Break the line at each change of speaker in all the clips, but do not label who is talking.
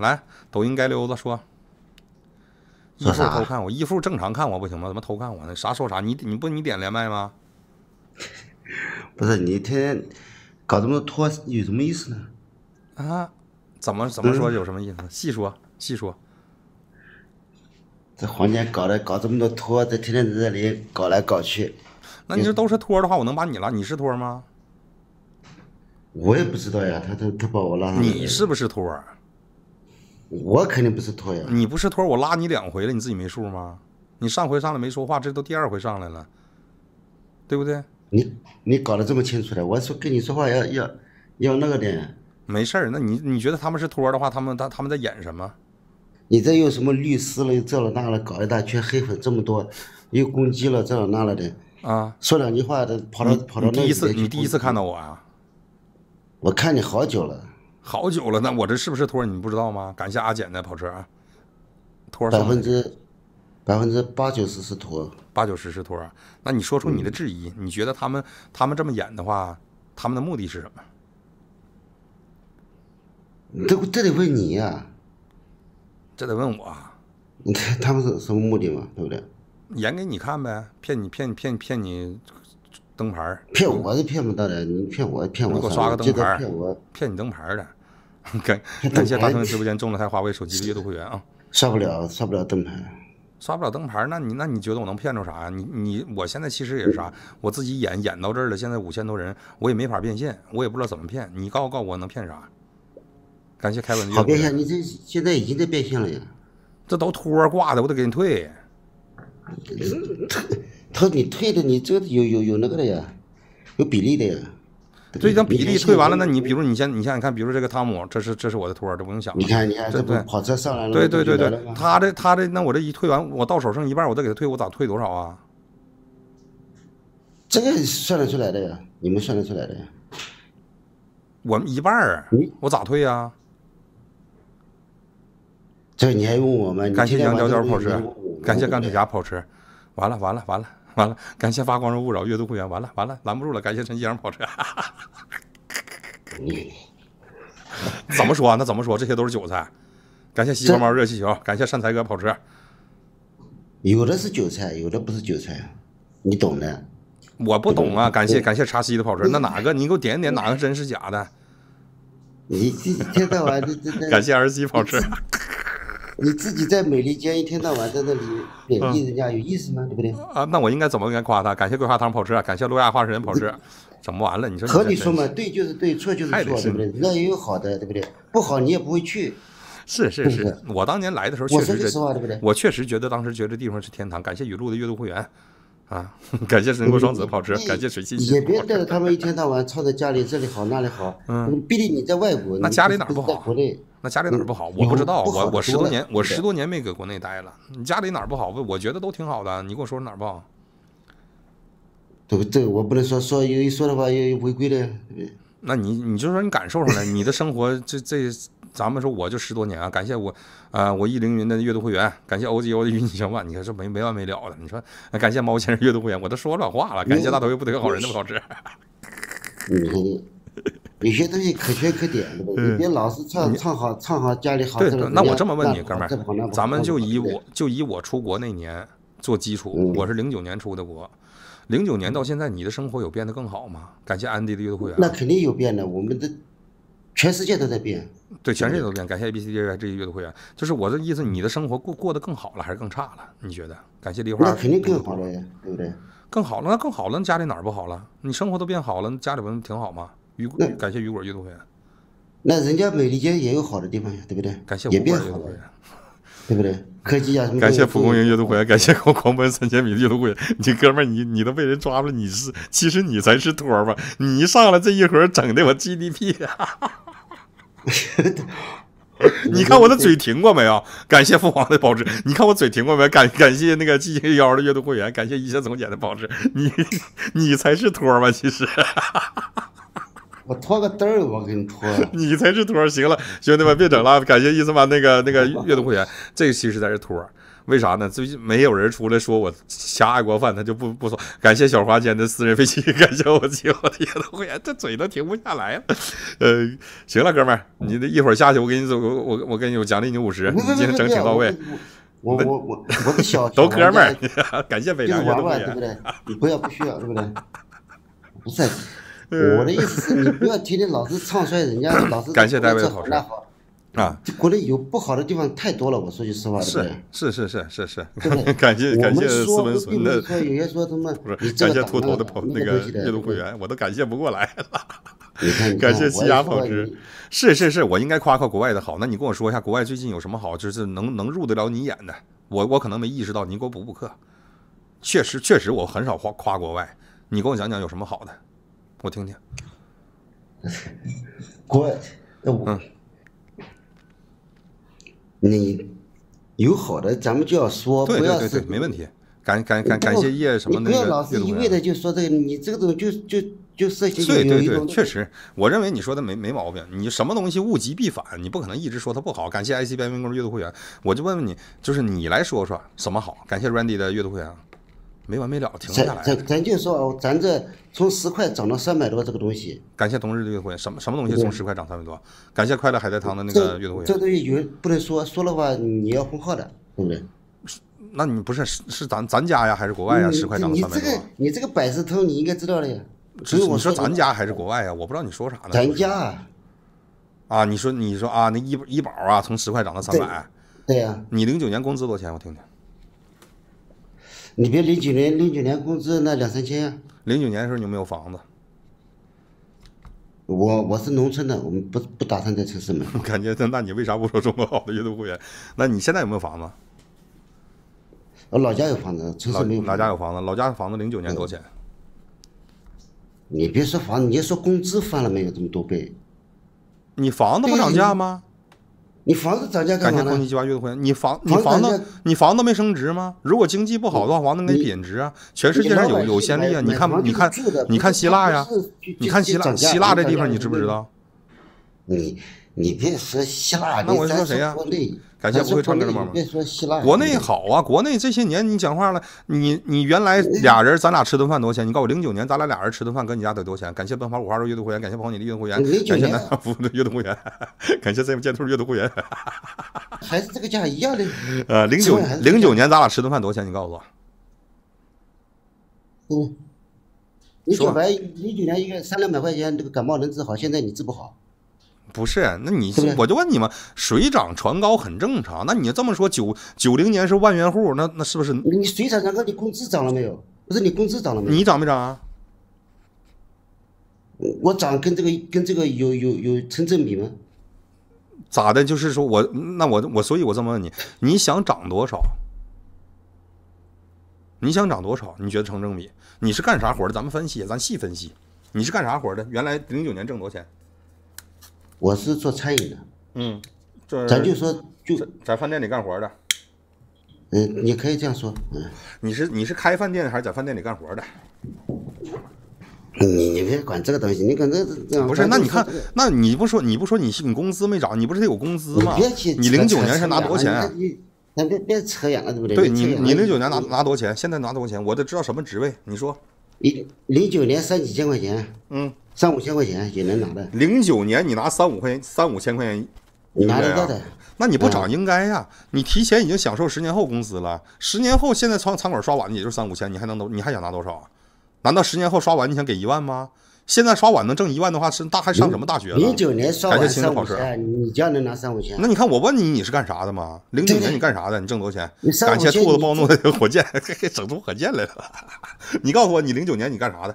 来，抖音街溜子说，一副偷看我，一父正常看我不行吗？怎么偷看我呢？啥说啥？你你不你点连麦吗？
不是你天天搞这么多托有什么意思呢？啊？怎么怎么说有什么意思？细说细说。这黄间搞的搞这么多托，这天天在这里搞来搞去。那你说都是托的话，我能把你拉？你是托吗？我也不知道呀，他他他把我拉上。你是不是托？我肯定不是托呀！
你不是托，我拉你两回了，你自己没数吗？你上回上来没说话，这都第二回上来了，
对不对？你你搞得这么清楚的，我说跟你说话要要要那个点。没事儿，那你你
觉得他们是托的话，他们他他们在演什么？
你这又什么律师了，又这了那了，搞一大圈黑粉这么多，又攻击了这了那了的啊！说两句话，跑到跑到那第一次，你第一次看到我啊！我看你好久了。
好久了，那我这是不是托？你们不知道吗？感谢阿简的跑车啊，托百分
之百分之八九十是
托，八九十是托。那你说出你的质疑，你觉得他们他们这么演的话，
他们的目的是什么？这这得问你呀，这得问我。你 看他们是什么目的嘛？对不对？演
给你看呗，骗你骗你骗你骗你灯牌儿，骗我
是骗不到的，你骗我骗我给我刷个灯牌儿，骗
我骗你灯牌儿的。
感感谢大成直播间中
了台华为手机的阅读会员啊，
刷不了，刷不了灯牌，
刷不了灯牌，那你那你觉得我能骗着啥呀？你你我现在其实也是啥，我自己演演到这儿了，现在五千多人，我也没法变现，我也不知道怎么骗。你告诉告诉我能骗啥？感谢凯文好，变现，
你这现在已经在变现了呀。这都托挂的，我得给你退。他托 你退的，你这有有有那个的呀，有比例的呀。这等比例退完了，那你
比如你先，你先，你看，比如这个汤姆，这是这是我的托这不用想。你看，你看，对不对？跑
车上来了。对对对对，
他这他这，那我这一退完，我到手剩一半，我再给他退，我咋退多少啊？
这个算得出来的呀。你们算得出来的呀。
我们一半儿，我咋退呀？
这你还用我们？感谢杨娇娇跑车，感谢钢
铁侠跑车。完了完了完了。完了，感谢发光人勿扰阅读会员。完了，完了，拦不住了。感谢陈继阳跑车。怎么说？那怎么说？这些都是韭菜。感谢西瓜猫热气球，感谢善财哥跑车。
有的是韭菜，有的不是韭菜，你懂的。我
不懂啊。感谢感谢叉西的跑车。那哪个？你给我点点哪个？真是假的？
你这这这玩意儿，感谢
二西跑车。
你自己在美利坚一天到晚在那里贬低人家有意思吗？对不对？
啊，那我应该怎么该夸他？感谢桂花糖跑车，感谢路亚化石人跑车，怎么完了？你说和你说嘛，对就
是对，错就是错，对不对？那也有好的，对不对？不好你也不会去。是是是，我当年来的时候，我说实话，对不对？我
确实觉得当时觉得地方是天堂。感谢雨露的阅读会员，啊，感谢神国双子跑车，感谢水气。也别带
着他们一天到晚吵在家里，这里好那里好。嗯，毕竟你在外国，那家里哪不好？那家里哪儿不好？我不知道，我我十多年，我十多
年没搁国内待了。你家里哪儿不好？我觉得都挺好的。你给我说说哪儿不好？
不对，我不能说说有一说的话又违规的。
那你你就说你感受上来，你的生活这这咱们说我就十多年啊，感谢我啊我易凌云的阅读会员，感谢欧吉的与你相伴，你说没没完没了的，你说感谢毛先生阅读会员，我都说软话了，感谢大头又不得好人那么好吃。
嗯。有些东西可圈可点，你别老是唱唱好唱好家里好。对，那我这么问你，哥们儿，咱们就以我
就以我出国那年做基础，我是零九年出的国，零九年到现在，你的生活有变得更好吗？感谢安迪的阅读会员。那肯
定有变的，我们的全世界都在变。
对，全世界都变。感谢 ABC D 这个阅读会员，就是我的意思，你的生活过过得更好了还是更差了？你觉得？感谢梨花。那肯定更好了，呀，对不对？更好了，那更好了，那家里哪儿不好了？你生活都变好了，那家里不挺好吗？
感谢雨果阅读会员，那人家美利坚也有好的地方呀，对不对？感谢也变好了，对不对？科技啊，什么？感谢蒲公英
阅读会员，感谢我狂奔三千米的阅读会员，你哥们儿，你你都被人抓住，你是其实你才是托儿吧？你一上来这一会儿整的我 GDP，你看我的嘴停过没有？感谢父皇的保质，你看我嘴停过没？感感谢那个 G 七幺的阅读会员，感谢一线总监的保质，你你才是托儿吧？其实。我拖个嘚，儿，
我给你拖。
你才是托儿，行了，兄弟们别整了。感谢伊思曼那个那个阅读会员，这个其实才是托儿。为啥呢？最近没有人出来说我瞎爱国饭，他就不不说。感谢小花间的私人飞机，感谢我亲我的阅读会员，这嘴都停不下来了。呃，行了，哥们儿，你一会儿下去，我给你走，我我给你，我奖励你五十。你今天整挺到位。我我我我小 都哥们儿，感谢北享，阅读会员，对不对？
你不要，不需要，对不对？不塞。我的意思是你不要天天老是唱衰人家，老是感谢大卫好那好啊，国内有不好的地方太多了。我说句实话，是
是是是是是，感谢感谢斯文的，那有些
说什么，不是感谢秃头的朋那个阅读会员，我都感谢不过
来了。感谢西雅纺织，是是是，我应该夸夸国外的好。那你跟我说一下国外最近有什么好，就是能能入得了你眼的。我我可能没意识到，你给我补补课。确实确实，我很少夸夸国外，你跟我讲讲有什么好的。我听听，
你 有好的，咱们就要说，不要对，没问题。感感感感谢叶什么那个不要老是一味的就说这个，你这个东西就就就涉及对对对，确
实，我认为你说的没没毛病。你什么东西物极必反，你不可能一直说它不好。感谢 IC B M 公阅读会员，我就问问你，就是你来说说什么好？感谢 Randy 的阅读会员。没完没了，
停下来。咱咱就说，咱这从十块涨到三百多，这个东西。感谢冬日的阅会，什么什么东西从十块涨三百多？
感谢快乐海带汤的那个阅读会。这东西
有不能说，说了话你要封号的，对不对？那你不是是是咱咱家呀，还是国外呀？十块涨三百多？你这个百事通，你应该知道的呀。只是你说咱家还是国外
呀？我不知道你说啥呢。咱家。啊，你说你说啊，那医医保啊，从十块涨到三百。对呀。你零九年工资多少钱？我听听。你别零
九年，零九年工资那两三千呀。零九年的时候你有没有房子？我我是农村的，我们不不打算在城市买。感觉这，那你为啥不说中国好
的阅读会员？那你现在有没有房子？我老家有房子，城市没有。哪家有房子？老家的房子零九年多少钱？
你别说房，你就说工资翻了没有这么多倍？你房子不涨价吗？你房子咱家感谢空气计
划阅读会，你房你房子你房子没升值吗？如果经济不好的话，房子能贬值
啊！全世界上有有先例啊！你看你看你看希腊呀，你看希腊希腊这地方你知不知道？你。你别说希腊，那我说谁呀？感谢不会唱歌的妈妈。别说希腊，国内
好啊，国内这些年你讲话了，你你原来俩人咱俩吃顿饭多少钱？你告诉我，零九年咱俩俩人吃顿饭搁你家得多少钱？感谢奔跑五花肉阅读会员，感谢跑你的阅读会员，感谢南方服务的阅读会员，感谢再建通阅读会员，
还 是这个价一样的。呃，零九
零九年咱俩吃顿饭多少钱？你告诉我。
嗯，你九白，零九年一个三两百块钱，这个感冒能治好，现在你治不好。
不是，那你我就问你嘛，水涨船高很正常。那你这么说，九九零年是万元户，那那是不是你水涨船高？你工资
涨了没有？不是你工资涨了没有？你涨没涨啊？我涨跟这个跟这个有有有成正比吗？咋的？就是说我那
我我，所以我这么问你，你想涨多少？你想涨多少？你觉得成正比？你是干啥活的？咱们分析，咱细分析。你是干啥活的？原来零九年挣多少钱？我是做餐饮的，嗯，咱就说，就在饭店里干活的。
嗯，你可以这样说，嗯，你是你是开
饭店还是在饭店里干活的？
你你别管这个东西，你管这，
不是？那你看，那你不说你不说你你工资没涨，你不是得有工资吗？你别去，你零九年是拿多少钱？
那别别扯远了，对不对？对你你零九年拿
拿多少钱？现在拿多少钱？我得知道什么职位，你说。零零九年三几千块钱，嗯，三五千块钱也能拿的。零九年你拿三五块钱，三五千块钱，
你拿得到的？
那你不涨应该呀？你提前已经享受十年后工资了。十年后现在仓餐馆刷碗也就三五千，你还能多？你还想拿多少难道十年后刷碗你想给一万吗？现在刷碗能挣一万
的话，是大还上什么大学呢？零九年刷碗能挣五千，你家能拿三五千？那
你看我问你，你是干啥的吗？零九年你干啥的？你挣多少钱？感谢兔子暴怒的 火箭，整出火箭
来了。你告诉我，你零九年你干啥的？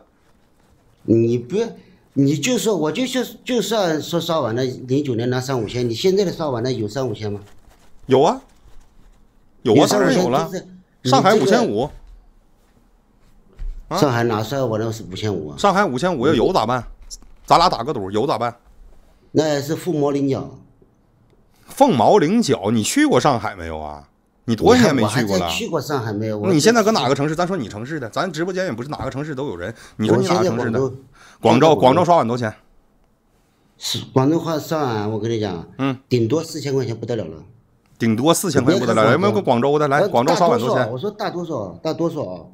你要，你就说，我就就就算说刷碗的，零九年拿三五千，你现在的刷碗的有三五千吗？有啊，有啊，当然有了，上海五千五。上海哪算我那是五千五啊！上海五千五，要有咋办？咱
俩打个赌，有咋办？那也是凤毛麟角。凤毛麟角，你去过上海没有啊？你多少年没去过了？去
过上海没有？你
现在搁哪个城市？咱说
你城市的，咱直播间也不是哪个城市都有人。你哪个城市的？广州，广州刷碗多少钱？广州话刷碗，我跟你讲，嗯，顶多四千块钱，不得了了。顶多四千块钱，不得了。有没有个广州的来？广州刷碗多少钱？我说大多少？大多少？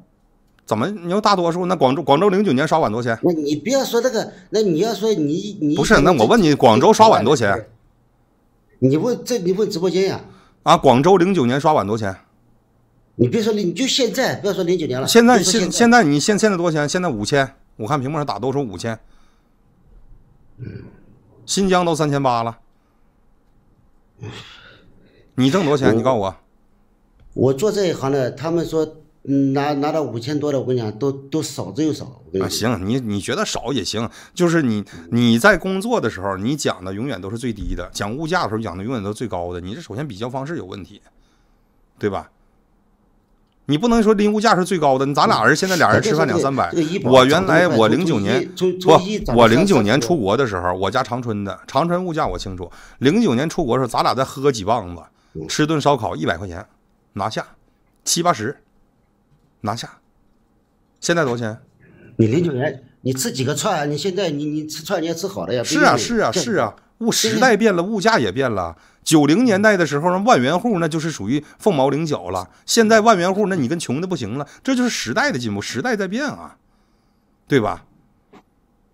怎么你要大多数那广州广州零九年刷碗多少钱？那你
不要说这个，那你要说你你不是那我问你
广州刷碗多少钱？你问
这你问直播间呀？啊，广州零
九年刷碗多少钱？你别
说你你就现在不要说零九年了。现在现现
在你现现在多少钱？现在五千，我看屏幕上打多少五千。
新疆都三千八了。
你挣多少钱？你告
诉我。我做这一行的，他们说。拿拿到五千多的，我跟你讲，都都少之又少。
啊，行，你你觉得少也行，就是你你在工作的时候，你讲的永远都是最低的；讲物价的时候，讲的永远都是最高的。你这首先比较方式有问题，对吧？你不能说拎物价是最高的。你咱俩人现在俩人吃饭两三百，我原来我零九年不，我零九年出国的时候，我家长春的，长春物价我清楚。零九年出国的时候，咱俩再喝几棒子，吃顿烧烤，一百块钱拿下七八十。拿下，现在多少钱？你零九年你吃几个串？你现在你你吃串你
也吃好的呀。是啊是啊是啊，
物时代变了，物价也变了。九零年代的时候，万元户那就是属于凤毛麟角了。现在万元户，那你跟穷的不行了。这就是时代的进步，时代在变啊，对吧？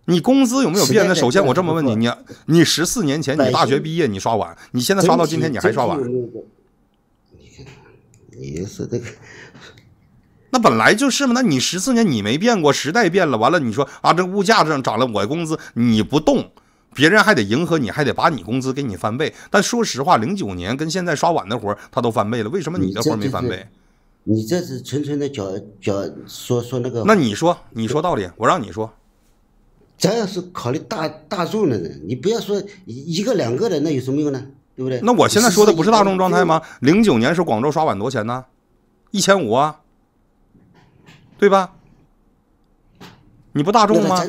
你工资有没有变？那首先我这么问你，你你十四年前你大学毕业你刷碗，你现在刷到今天你还刷碗？
你
你是这个。那本来就是嘛，那你十四年你没变过，时代变了，完了你说啊，这物价上涨了，我工资你不动，别人还得迎合你，还得把你工资给你翻倍。但说实话，零九年跟现在刷碗的活他都翻倍了，为什么你的活没翻倍？
你这是纯纯的搅搅说说那个。那你说，你说道理，我让你说。咱要是考虑大大众的人，你不要说一一个两个的，那有什么用呢？对不对？那我现在说的不是大
众状态吗？零九年是广州刷碗多少钱呢？一千五啊。对吧？你不大众吗？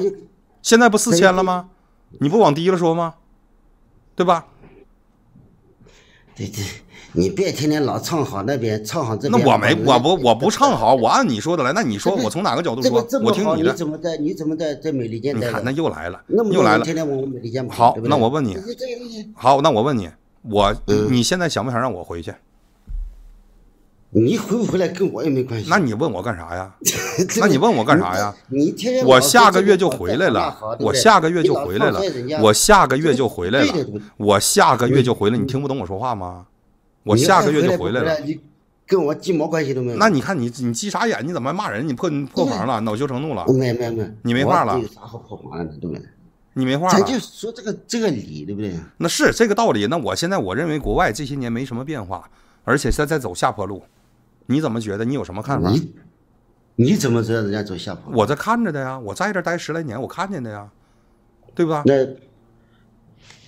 现在不四千了吗？你不往低了说吗？对吧？对对，你别天天老唱好那边，唱好这边。那我没，我不，我不唱好，我按你说的来。那你说，我从哪个角度说？我听你的。你怎么
在？你怎么在在美利坚？你看，那又来了，又来了。天天往美利坚跑。好，那我问你，
好，那我问你，我你现在想不想让我回去？你回不回来跟我也没关系。那你问我干啥呀？那你问我干啥呀？你
天天我，下
个月就回来了。我下个月就回来了。我下个月就回来了。我下个月就回来。你听不懂我说话吗？
我下个月就回来。
你跟我鸡毛关系都没有。那你看你你急啥眼？你怎么还骂人？你破你破防了，恼羞成怒了。没没没，你没话了？有
啥好破防的？对不对？
你没话了？咱就说这个这个理对不对？那是这个道理。那我现在我认为国外这些年没什么变化，而且现在在走下坡路。你怎么觉得？你有什么看法？
你怎么知道人家走下坡？
我在看着的呀，我在这待十来年，我看见的呀，对吧？那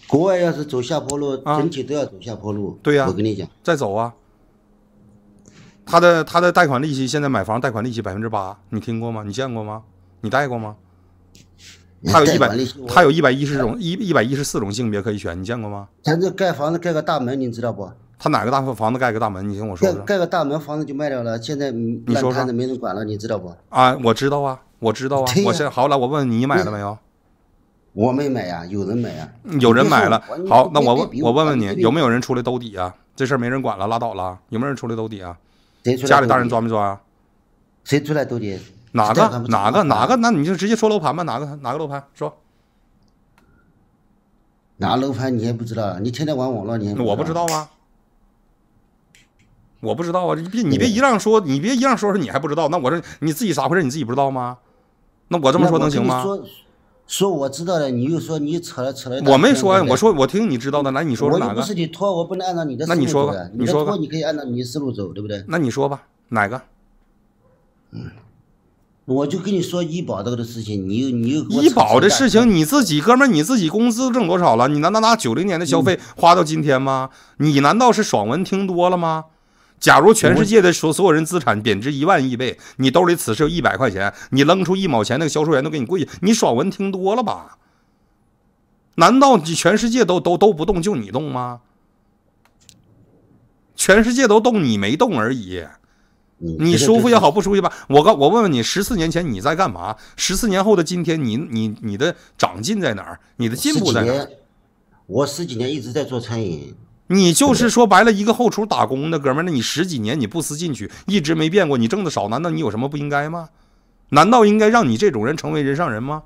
国外要是走下坡路，整体都要走下坡路。对呀，我跟
你讲，再走啊。他的他的贷款利息现在买房贷款利息百分之八，你听过吗？你见过吗？你贷过吗？他有一百，他有一百一十种一一百一十四种性别可以选，你见过吗？
咱这盖房子盖个大门，你知道不？他
哪个大房子盖个大门？你听我说，盖盖
个大门，房子就卖掉了。现在你说摊子没人管了，你知道不？
啊，我知道啊，我知道啊。我在好了，我
问问你买了没有？我没买呀，有人买啊，有人买了。好，那我问，我问问你，有没有
人出来兜底啊？这事儿没人管了，拉倒了。有没有人出来兜底啊？家里大人抓没抓啊？
谁出来兜底？哪个？哪个？哪个？那你
就直接说楼盘吧。哪个？哪个楼盘？说
哪个楼盘你也不知道？你天天玩网络，你我不知道吗？
我不知道啊，你别你别一样说，你别一样说说你还不知道？那我这你自己啥回事？你自己不知道吗？那我这么说能行吗？说
说我知道的，你又说你扯了扯了。我没说，我说
我听你知道的，来你说说哪个？我不是
你拖，我不能按照你的思路那你说吧，你说。吧。你可以按照你的思路走，对不对？那你说吧，哪个？嗯，我就跟你说医保这个的事情，你又你又医保的事
情，你自己哥们儿你自己工资挣多少了？你难道拿九零年的消费花到今天吗？你难道是爽文听多了吗？假如全世界的所所有人资产贬值一万亿倍，你兜里此时有一百块钱，你扔出一毛钱，那个销售员都给你跪下。你爽文听多了吧？难道你全世界都都都不动，就你动吗？全世界都动，你没动而已。你舒服也好，不舒服也罢，我告我问问你，十四年前你在干嘛？十四年后的今天，你你你的长进在哪儿？你的进步在哪儿？我十几年一直在做餐饮。你就是说白了，一个后厨打工的哥们儿，那你十几年你不思进取，一直没变过，你挣的少，难道你有什么不应该吗？难道应该让你这种人成为人上人吗？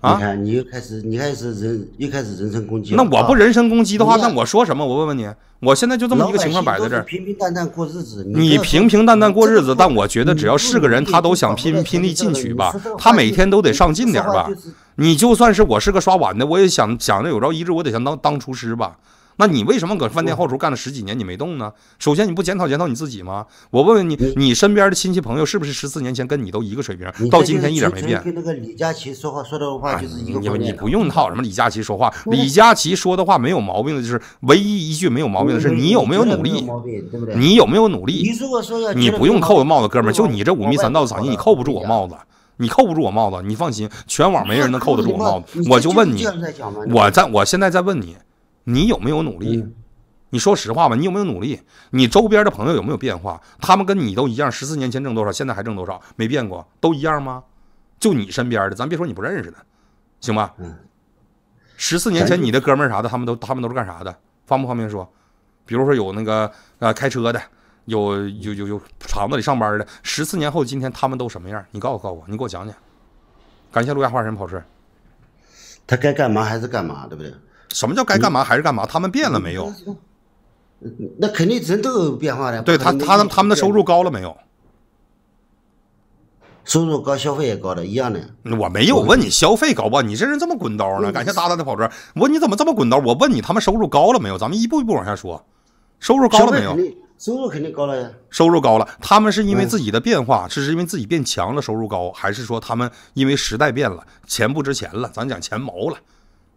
啊！你看，
你又开始，你开始
人，又开始人身攻击。那我不人身攻击的话，那我说什么？我问问你，我现在就这么一个情况摆在这儿。平
平淡淡过日子，你平
平淡淡过日子，但我觉得只要是个人，他都想拼拼力进取吧，他每天都得上进点吧。你就算是我是个刷碗的，我也想想着有朝一日我得想当当厨师吧。那你为什么搁饭店后厨干了十几年你没动呢？首先你不检讨检讨你自己吗？我问问你，你身边的亲戚朋友是不是十四年前跟你都一个水平，到今天一点没变？跟
那个李佳琦说话说的话就是一个你不
用套什么李佳琦说话，李佳琦说的话没有毛病的就是唯一一句没有毛病的是你有没有努力？
你有没有努力？你如果说你不用扣我帽子，哥们儿，就你这五迷三道的
嗓音，你扣不住我帽子，你扣不住我帽子，你放心，全网没人能扣得住我帽子。我就问你，我在我现在在问你。你有没有努力？你说实话吧，你有没有努力？你周边的朋友有没有变化？他们跟你都一样，十四年前挣多少，现在还挣多少，没变过，都一样吗？就你身边的，咱别说你不认识的，行吧？嗯。十四年前你的哥们儿啥的，他们都他们都是干啥的？方不方便说？比如说有那个啊开车的，有有有有厂子里上班的。十四年后今天他们都什么样？你告诉告诉我，你给我讲讲。感谢陆家化身跑车。他该干嘛还是干嘛，对不对？什么叫该干嘛还是干嘛？他们变了没有？
那肯定人都有变化的。对他，他他们的收入高了没有？
收入高，消费也高了，一样的。我没有问你消费高不？你这人这么滚刀呢？感谢达达的跑车。我问你怎么这么滚刀？我问你他们收入高了没有？咱们一步一步往下说。收入高了没有？
收入肯定高了呀。
收入高了，他们是因为自己的变化，是因为自己变强了，收入高，还是说他们因为时代变了，钱不值钱了？咱讲钱毛了。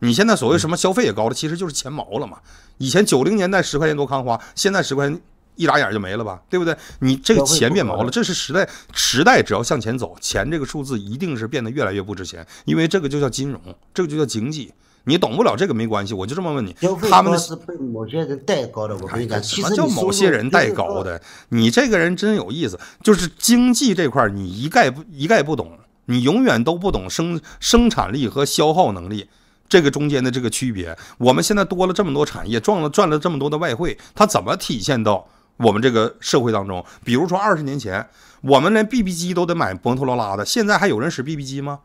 你现在所谓什么消费也高了，其实就是钱毛了嘛。以前九零年代十块钱多康花，现在十块钱一眨眼就没了吧，对不对？你这个钱变毛了，这是时代时代只要向前走，钱这个数字一定是变得越来越不值钱，因为这个就叫金融，这个就叫经济。你懂不了这个没关系，我就这么问你，他们是
被某些人带高的，我跟你讲，什么叫某些人带
高的？你这个人真有意思，就是经济这块你一概不一概不懂，你永远都不懂生生产力和消耗能力。这个中间的这个区别，我们现在多了这么多产业，赚了赚了这么多的外汇，它怎么体现到我们这个社会当中？比如说二十年前，我们连 BB 机都得买摩托罗拉的，现在还有人使 BB 机吗？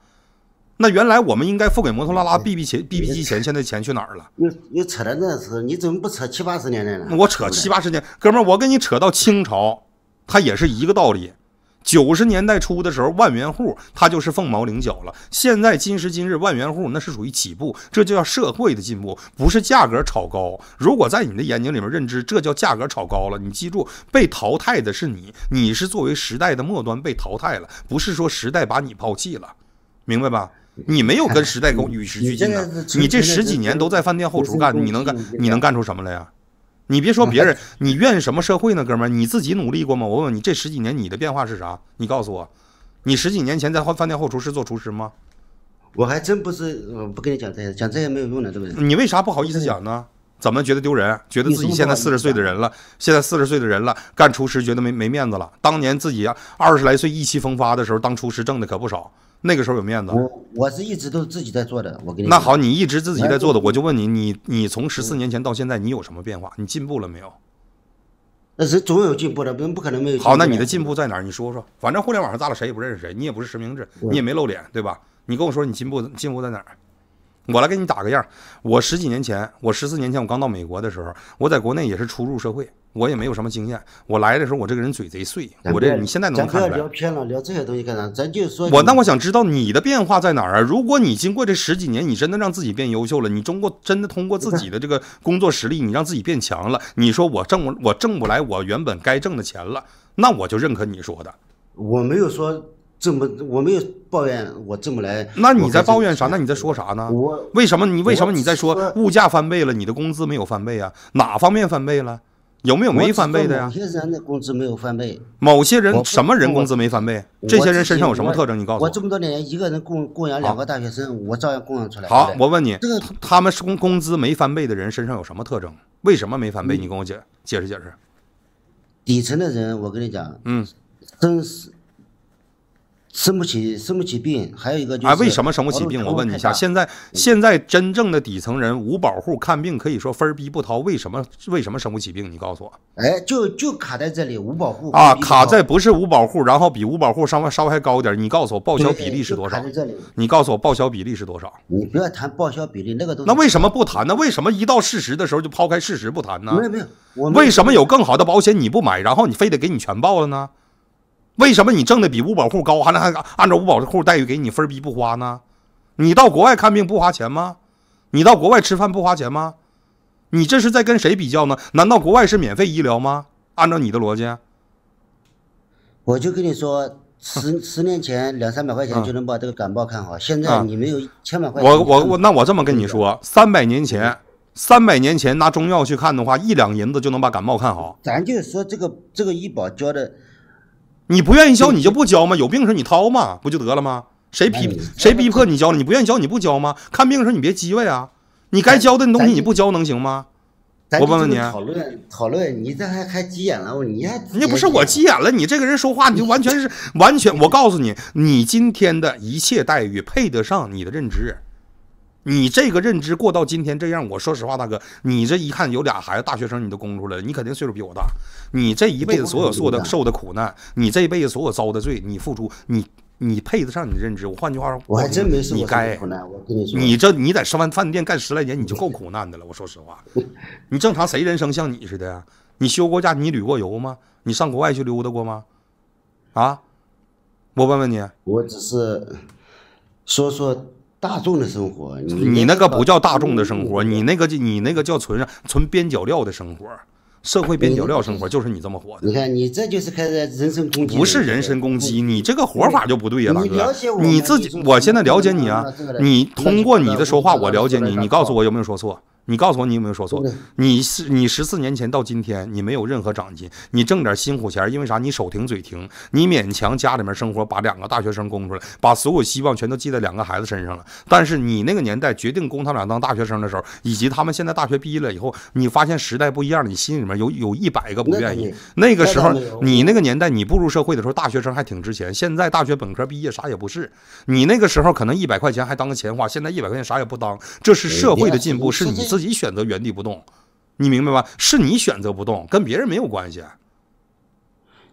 那原来我们应该付给摩托罗拉 BB 钱 BB 机钱，现在钱去哪儿了？你你扯的
那是，你怎么不扯七八十年代呢？
我扯七八十年，哥们儿，我跟你扯到清朝，它也是一个道理。九十年代初的时候，万元户他就是凤毛麟角了。现在今时今日，万元户那是属于起步，这就叫社会的进步，不是价格炒高。如果在你的眼睛里面认知，这叫价格炒高了，你记住，被淘汰的是你，你是作为时代的末端被淘汰了，不是说时代把你抛弃了，明白吧？你没有跟时代共与时俱进啊！你这十几年都在饭店后厨干，你能干你能干出什么来呀？你别说别人，你怨什么社会呢，哥们儿？你自己努力过吗？我问问你，这十几年你的变化是啥？你告诉我，你十几年前在饭店后厨师做厨师吗？我还真不是，不跟你讲这些，讲这些没有用的，对不对？你为啥不好意思讲呢？怎么觉得丢人？觉得自己现在四十岁的人了，现在四十岁的人了，干厨师觉得没没面子了？当年自己二十来岁意气风发的时候，当厨师挣的可不少。那个时候有面子，我
我是一直都是自己在做的。我给你那好，你一直自己在做的，我
就问你，你你从十四年前到现在，你有什么变化？你进步了没有？
那是总有进步的，不不可能没有。好，那你的进步在哪儿？你说
说。反正互联网上咱俩谁也不认识谁，你也不是实名制，你也没露脸，对吧？你跟我说你进步进步在哪儿？我来给你打个样。我十几年前，我十四年前，我刚到美国的时候，我在国内也是初入社会，我也没有什么经验。我来的时候，我这个人嘴贼碎。我这你现在能看出来？咱聊
偏了，聊这些东西干啥？咱就说。我那我想
知道你的变化在哪儿啊？如果你经过这十几年，你真的让自己变优秀了，你中国真的通过自己的这个工作实力，你让自己变强了。你说我挣我挣不来我原本该挣的钱了，那我就认可你说的。
我没有说。挣不，我没有抱怨我挣不来。那你在抱怨啥？那
你在说啥呢？我为什么你为什么你在说物价翻倍了，你的工资没有翻倍啊？哪方面翻倍了？有没有没翻倍的呀？某
些人的工资没有翻倍。
某些人什么人工资没翻倍？
这些人身上有什么特征？你告诉我。我这么多年一个人供供养两个大学生，我照样供养出来。好，
我问你，这个他们工工资没翻倍的人身上有什么特征？为什么没翻倍？你跟我解解释解释。
底层的人，我跟你讲，嗯，真是。生不起，生不起病，还有一个就是。哎，为什么生不起病？我问你一下，现在现
在真正的底层人无保户看病可以说分逼不掏，为什么？为什么生不起病？你告诉我。
哎，就就卡在这里，无保户。啊，卡在
不是无保户，然后比无保户稍微稍微还高一点。你告诉我报销比例是多少？你告诉我报销比例是多少？你
不要谈报销比例，那个东西。那为什么
不谈呢？为什么一到事实的时候就抛开事实不谈呢？没有没有，为什么有更好的保险你不买，然后你非得给你全报了呢？为什么你挣的比五保户高，还能还按照五保户待遇给你分逼不花呢？你到国外看病不花钱吗？你到国外吃饭不花钱吗？你这是在跟谁比较呢？难道国外是免费医疗吗？按照你的逻辑，
我就跟你说，十十年前两三百块钱就能把这个感冒看好，现在你没有千百块。钱、我我我，那
我这么跟你说，三百年前，三百年前拿中药去看的话，一两银子就能把感冒看好。
咱就说这个这个医保交的。
你不愿意交，你就不交吗？有病时候你掏吗？不就得了吗？谁逼谁逼迫你交？你不愿意交，你不交吗？看病时候你别叽歪啊！你该交的东西你不交能行吗？
我问问你，讨论讨论，你这还还急眼了？你还你不是我
急眼了？你这个人说话你就完全是完全，我告诉你，你今天的一切待遇配得上你的认知。你这个认知过到今天这样，我说实话，大哥，你这一看有俩孩子大学生，你都供出来了，你肯定岁数比我大。你这一辈子所有受的受的苦难，你这一辈子所有遭的罪，你付出，你你配得上你的认知。我换句话说，我还真没什么苦难。我跟你说，你这你在吃完饭店干十来年，你就够苦难的了。我说实话，你正常谁人生像你似的呀？你休过假？你旅过游吗？你上国外去溜达过吗？啊？
我问问你，我只是说说。大众的生活，你那个不叫大众的生活，
你那个你那个叫纯纯边角料的生活，社会边角料生活就是你这么活。
你看，你这就是开始人身攻击，不是人
身攻击，你这个活法就不对呀，大哥。你自己，我现在了解你啊，你通过你的说话，我了解你，你告诉我有没有说错？你告诉我，你有没有说错？你是你十四年前到今天，你没有任何长进，你挣点辛苦钱，因为啥？你手停嘴停，你勉强家里面生活，把两个大学生供出来，把所有希望全都寄在两个孩子身上了。但是你那个年代决定供他俩当大学生的时候，以及他们现在大学毕业了以后，你发现时代不一样，你心里面有有一百个不愿意。那个时候，你那个年代，你步入社会的时候，大学生还挺值钱。现在大学本科毕业啥也不是。你那个时候可能一百块钱还当个钱花，现在一百块钱啥也不当。这是社会的进步，是你自。自己选择原地不动，你明白吧？是你选择不动，跟别人没有关系。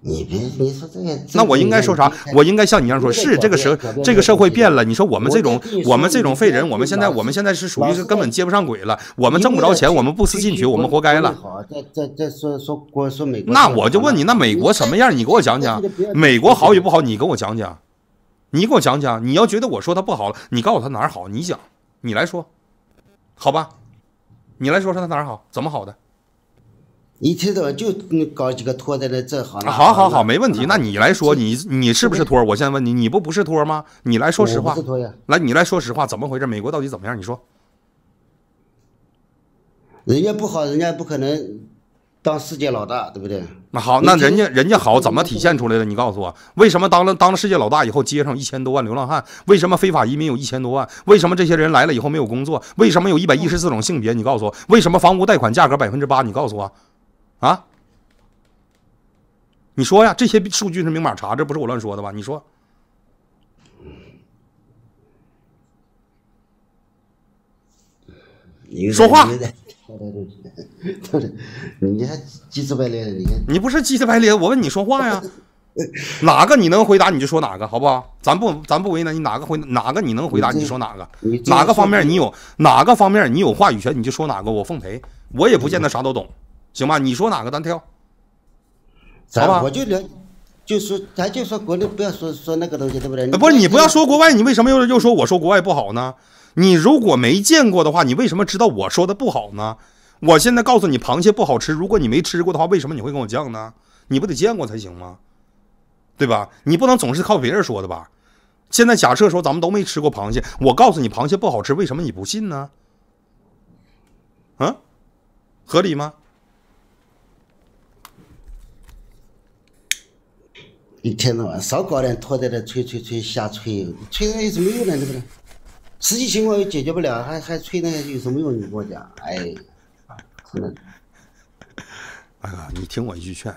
你别，你说这个，那我应该说啥？我应
该像你一样说，是这个社这个社会变了。你说我们这种，我们这种废人，我们现在，我们现在是属于是根本接不上轨了。我们挣不着钱，我们不思进取，我们活该了。
说说美国。那我就问
你，那美国什么样？你给我讲讲。美国好与不好，你给我讲讲。你给我讲讲。你要觉得我说他不好了，你告诉他哪儿好，你讲，你来说，好吧？你来说，说他哪儿好？怎么好的？你
听晚就搞几个托在那，这好好。好，好，
没问题。那你来说，你你是不是托？我现在问你，你不不是托吗？你来说实话。来，你来说实话，怎么回事？美国到底怎么样？你说，
人家不好，人家不可能。当世界老大，对不对？那好，那人家人家好怎么体
现出来的？你告诉我，为什么当了当了世界老大以后，街上一千多万流浪汉？为什么非法移民有一千多万？为什么这些人来了以后没有工作？为什么有一百一十四种性别？你告诉我，为什么房屋贷款价格百分之八？你告诉我，啊？你说呀，这些数据是明码查，这不是我乱说的吧？你说，说话。
操你还急急赤白脸的？你看，
你不是急赤白脸？我问你说话呀，哪个你能回答你就说哪个，好不好？咱不咱不为难你，哪个回哪个你能回答，你说哪个？哪个方面你有哪个方面你有话语权，你就说哪个，我奉陪。我也不见得啥都懂，行吧？你说哪个单挑？咱我就聊，
就说咱就说国内，不要说说那个东西，对不对？不是你不要
说国外，你为什么又又说我说国外不好呢？你如果没见过的话，你为什么知道我说的不好呢？我现在告诉你，螃蟹不好吃。如果你没吃过的话，为什么你会跟我犟呢？你不得见过才行吗？对吧？你不能总是靠别人说的吧？现在假设说咱们都没吃过螃蟹，我告诉你螃蟹不好吃，为什么你不信
呢？啊？合理吗？一天到晚少搞点，拖在这吹吹吹，瞎吹，吹那也是没用的，对不对？实际情况又解决不了，还还吹那些有什么用？你跟我讲，哎，是的。
你听我一句劝，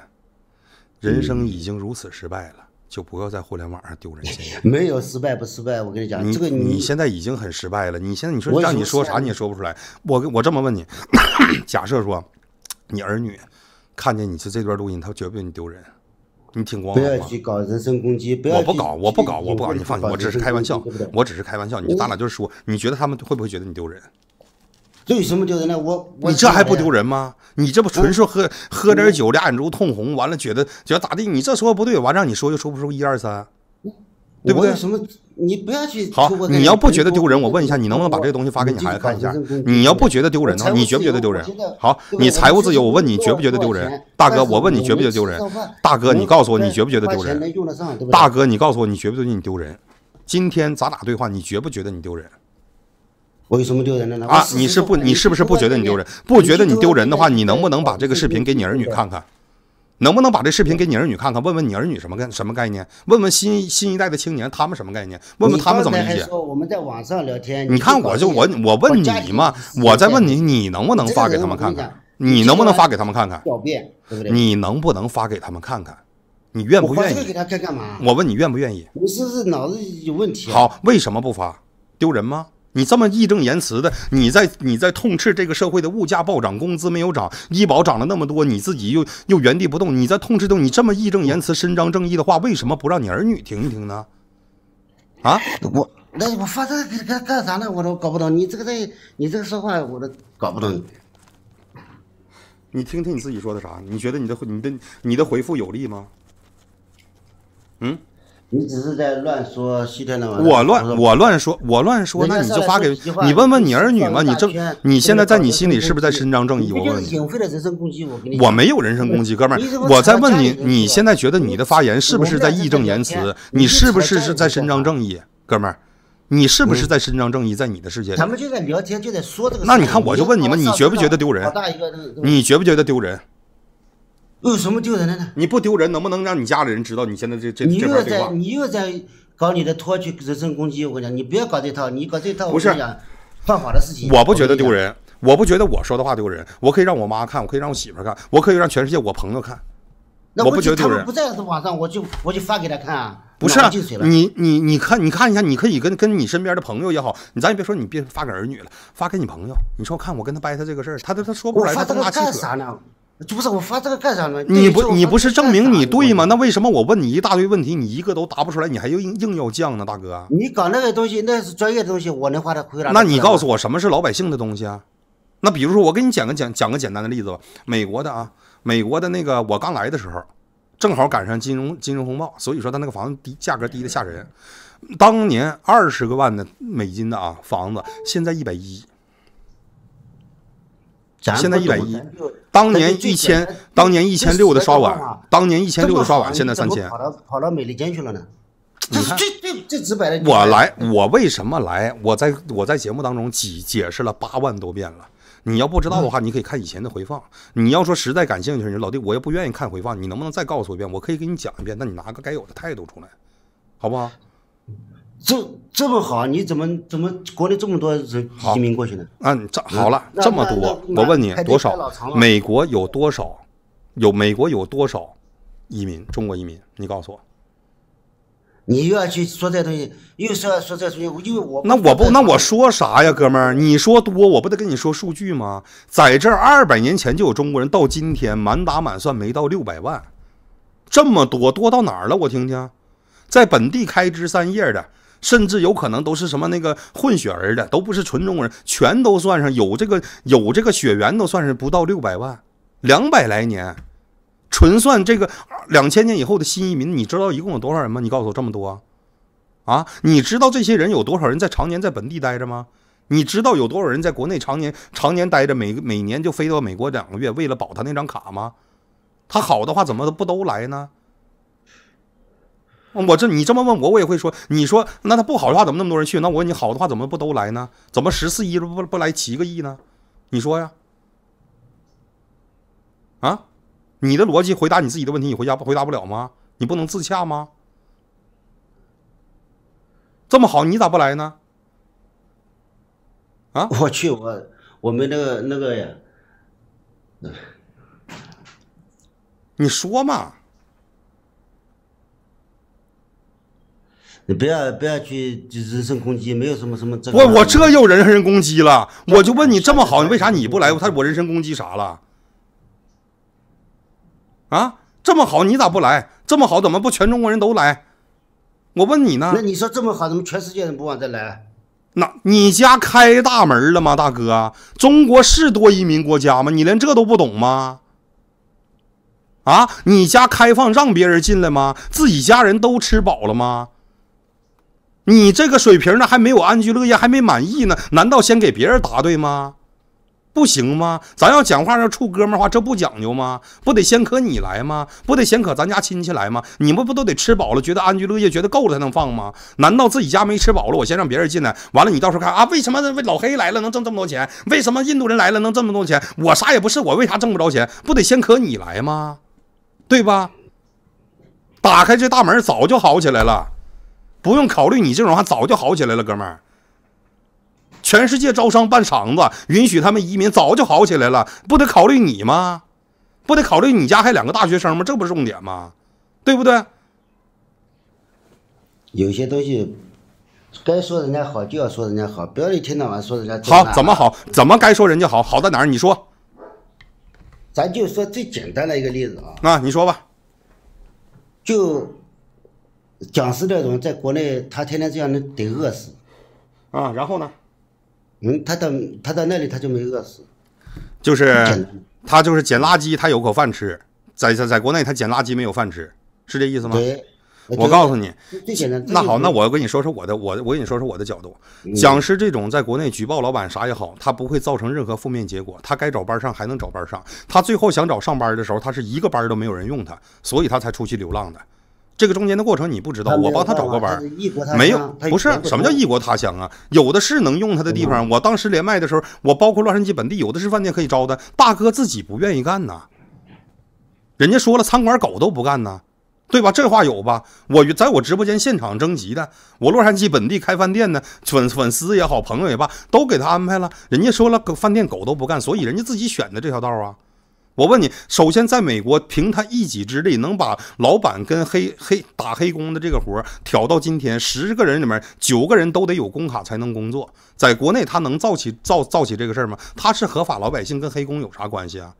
人生已经如此失败了，就不要在互联网上
丢人现眼。没有失败不失败，我跟你讲，这个你现
在已经很失败了。你现在你说让你说啥你也说不出来。我我这么问你，假设说，你儿女看见你是这段录音，他绝不给你丢人。你挺光荣吗？不要去搞人
身攻击，我不搞，我不搞，我不搞，你放心，我只是开玩笑，我
只是开玩笑。你咱俩就是说，你觉得他们会不会觉得你丢人？有什么丢人呢？我你这还不丢人吗？你这不纯属喝喝点酒，俩眼珠通红，完了觉得觉得咋地？你这说不对，完让你说又说不出一二三。
对不对？什么你不要去？好，你要不觉
得丢人，我问一下，你能不能把这个东西发给你孩子看一下？你要不觉得丢人呢？你觉不觉得丢人？好，你财务自由，我问你觉不觉得丢人？大哥，我问你觉不觉得丢人？
大哥，你告诉我你觉不觉得丢人？大
哥，你告诉我你觉不觉得你丢人？今天咱俩对话？你觉不觉得你丢人？我有什么丢人的呢？啊，你是不你是不是不觉得你丢人？不觉得你丢人的话，你能不能把这个视频给你儿女看看？能不能把这视频给你儿女看看？问问你儿女什么概什么概念？问问新新一代的青年他们什么概念？问问他们怎么理解？
我们在网上聊天。你看我就我
我问你嘛，我在问你，你能不能发给他们看看？你能不能发给他们看看？狡辩，对不对？你能不能发给他们看看？你愿不愿意？我给
他看干嘛？
我问你愿不愿意？
你是不是脑子有
问题？好，为什么不发？丢人吗？你这么义正言辞的，你在你在痛斥这个社会的物价暴涨，工资没有涨，医保涨了那么多，你自己又又原地不动，你在痛斥中，你这么义正言辞、伸张正义的话，为什么不让你儿女听一听呢？啊，我
那我发这干干啥呢？我都搞不懂。你这个这你这个说话我都
搞不懂你。你听听你自己说的啥？你觉得你的你的你的回复有力吗？嗯。你只是
在乱说西天的我乱我
乱说，我乱说，那你就发给，你问问你儿女嘛，你正，你现在在你心里是不是在伸张正义？我问
你，我没有人身攻击，哥们儿，我在问你，你现在觉得你的发言是不是在义正言辞？
你是不是是在伸张正义，哥们儿？你是不是在伸张正义？在你的世界，咱们
就在聊天，就在说这个。那你看，我就问你们，你觉不觉得丢人？你
觉不觉得丢人？有什么丢人的呢？你不丢人，能不能让你家里人知道你现在这这？你又在
你又在搞你的脱去人身攻击，我跟你讲，你不要搞这套，你搞这套，不是犯法的事情。我不觉得丢
人，我不觉得我说的话丢人，我可以让我妈看，我可以让我媳妇看，我可以让全世界我朋友看。
那我不觉得丢人。不在网上，我就我就发给他看啊。不是
你你你看你看一下，你可以跟跟你身边的朋友也好，你咱也别说你别发给儿女了，发给你朋友，你说看我跟他掰他这个事儿，他他他说不出来，我发他干啥呢？不是我发这个
干啥呢？你不，你不
是证明你对吗？那为什么我问你一大堆问题，你一个都答不出来，你还硬硬要犟呢，大哥？
你搞那个东西，那是专业东西，我能花的亏了。那你告诉
我什么是老百姓的东西啊？那比如说，我给你讲个讲讲个简单的例子吧。美国的啊，美国的那个，我刚来的时候，正好赶上金融金融风暴，所以说他那个房子低，价格低的吓人。当年二十个万的美金的啊房子，现在一百一。现在一百一，当年一千，当年一千六的刷碗，当年一千六的刷碗，现在三千。跑到
跑到美利坚去了呢？你是最最最直白的。我来，
我为什么来？我在我在节目当中解解释了八万多遍了。你要不知道的话，你可以看以前的回放。你要说实在感兴趣，你老弟，我又不愿意看回放，你能不能再告诉我一遍？我可以给你讲一遍。那你拿个该有的态度出来，好不
好？这这么好，你怎么怎么国内这么多人移民过
去呢？啊，这好了这么多，我问你多少？美国有多少？有美国有多少移民？中国移民？你告诉我。你又
要去说这东西，又说说这东西，我就我那我不那我
说啥呀，哥们儿？你说多，我不得跟你说数据吗？在这二百年前就有中国人，到今天满打满算没到六百万，这么多多到哪儿了？我听听，在本地开枝散叶的。甚至有可能都是什么那个混血儿的，都不是纯中国人，全都算上有这个有这个血缘，都算是不到六百万，两百来年，纯算这个两千年以后的新移民，你知道一共有多少人吗？你告诉我这么多，啊？你知道这些人有多少人在常年在本地待着吗？你知道有多少人在国内常年常年待着，每每年就飞到美国两个月，为了保他那张卡吗？他好的话怎么不都来呢？我这你这么问我，我也会说。你说那他不好的话，怎么那么多人去？那我问你好的话，怎么不都来呢？怎么十四亿不不来七个亿呢？你说呀？啊，你的逻辑回答你自己的问题，你回家回答不了吗？你不能自洽吗？
这么好，你咋不来呢？啊！我去，我我们那个那个呀，你说嘛？你不要不要去就人身攻击，没有什么什么这我我
这又人身攻击了，我就问你这么好，你为啥你不来？他我人身攻击啥了？啊，这么好你咋不来？这么好怎么不全中国人都来？我问你呢。那
你说这么好，怎么全世界人不往这来？
那你家开大门了吗，大哥？中国是多移民国家吗？你连这都不懂吗？啊，你家开放让别人进来吗？自己家人都吃饱了吗？你这个水平呢，还没有安居乐业，还没满意呢，难道先给别人答对吗？不行吗？咱要讲话要处哥们话，这不讲究吗？不得先可你来吗？不得先可咱家亲戚来吗？你们不都得吃饱了，觉得安居乐业，觉得够了才能放吗？难道自己家没吃饱了，我先让别人进来？完了，你到时候看啊，为什么为老黑来了能挣这么多钱？为什么印度人来了能挣这么多钱？我啥也不是，我为啥挣不着钱？不得先可你来吗？对吧？打开这大门，早就好起来了。不用考虑你这种话早就好起来了，哥们儿。全世界招商办厂子，允许他们移民，早就好起来了，不得考虑你吗？不得考虑你家还两个大学生吗？这不是重点吗？对不对？
有些东西，该说人家好就要说人家好，不要一天到晚说人家。好，怎么
好？怎么该说人家好好在哪儿？你说。
咱就说最简单的一个例子啊。啊，你说吧。就。讲师这种在国内，他天天这样的得饿死，啊，然后呢？嗯，他到他到那里他就没饿死，
就是他就是捡垃圾，他有口饭吃，在在在国内他捡垃圾没有饭吃，是这意思吗？对，我告诉你，那好，那我跟你说说我的，我我跟你说说我的角度，讲师这种在国内举报老板啥也好，他不会造成任何负面结果，他该找班上还能找班上，他最后想找上班的时候，他是一个班都没有人用他，所以他才出去流浪的。这个中间的过程你不知道，我帮他找个班，没有，不是什么叫异国他乡啊？有的是能用他的地方。我当时连麦的时候，我包括洛杉矶本地，有的是饭店可以招的。大哥自己不愿意干呐，人家说了，餐馆狗都不干呢，对吧？这话有吧？我在我直播间现场征集的，我洛杉矶本地开饭店的粉粉丝也好，朋友也罢，都给他安排了。人家说了，饭店狗都不干，所以人家自己选的这条道啊。我问你，首先在美国，凭他一己之力能把老板跟黑黑打黑工的这个活挑到今天，十个人里面九个人都得有工卡才能工作。在国内，他能造起造造起这个事儿吗？他是合法老百姓，跟黑工有啥关系啊？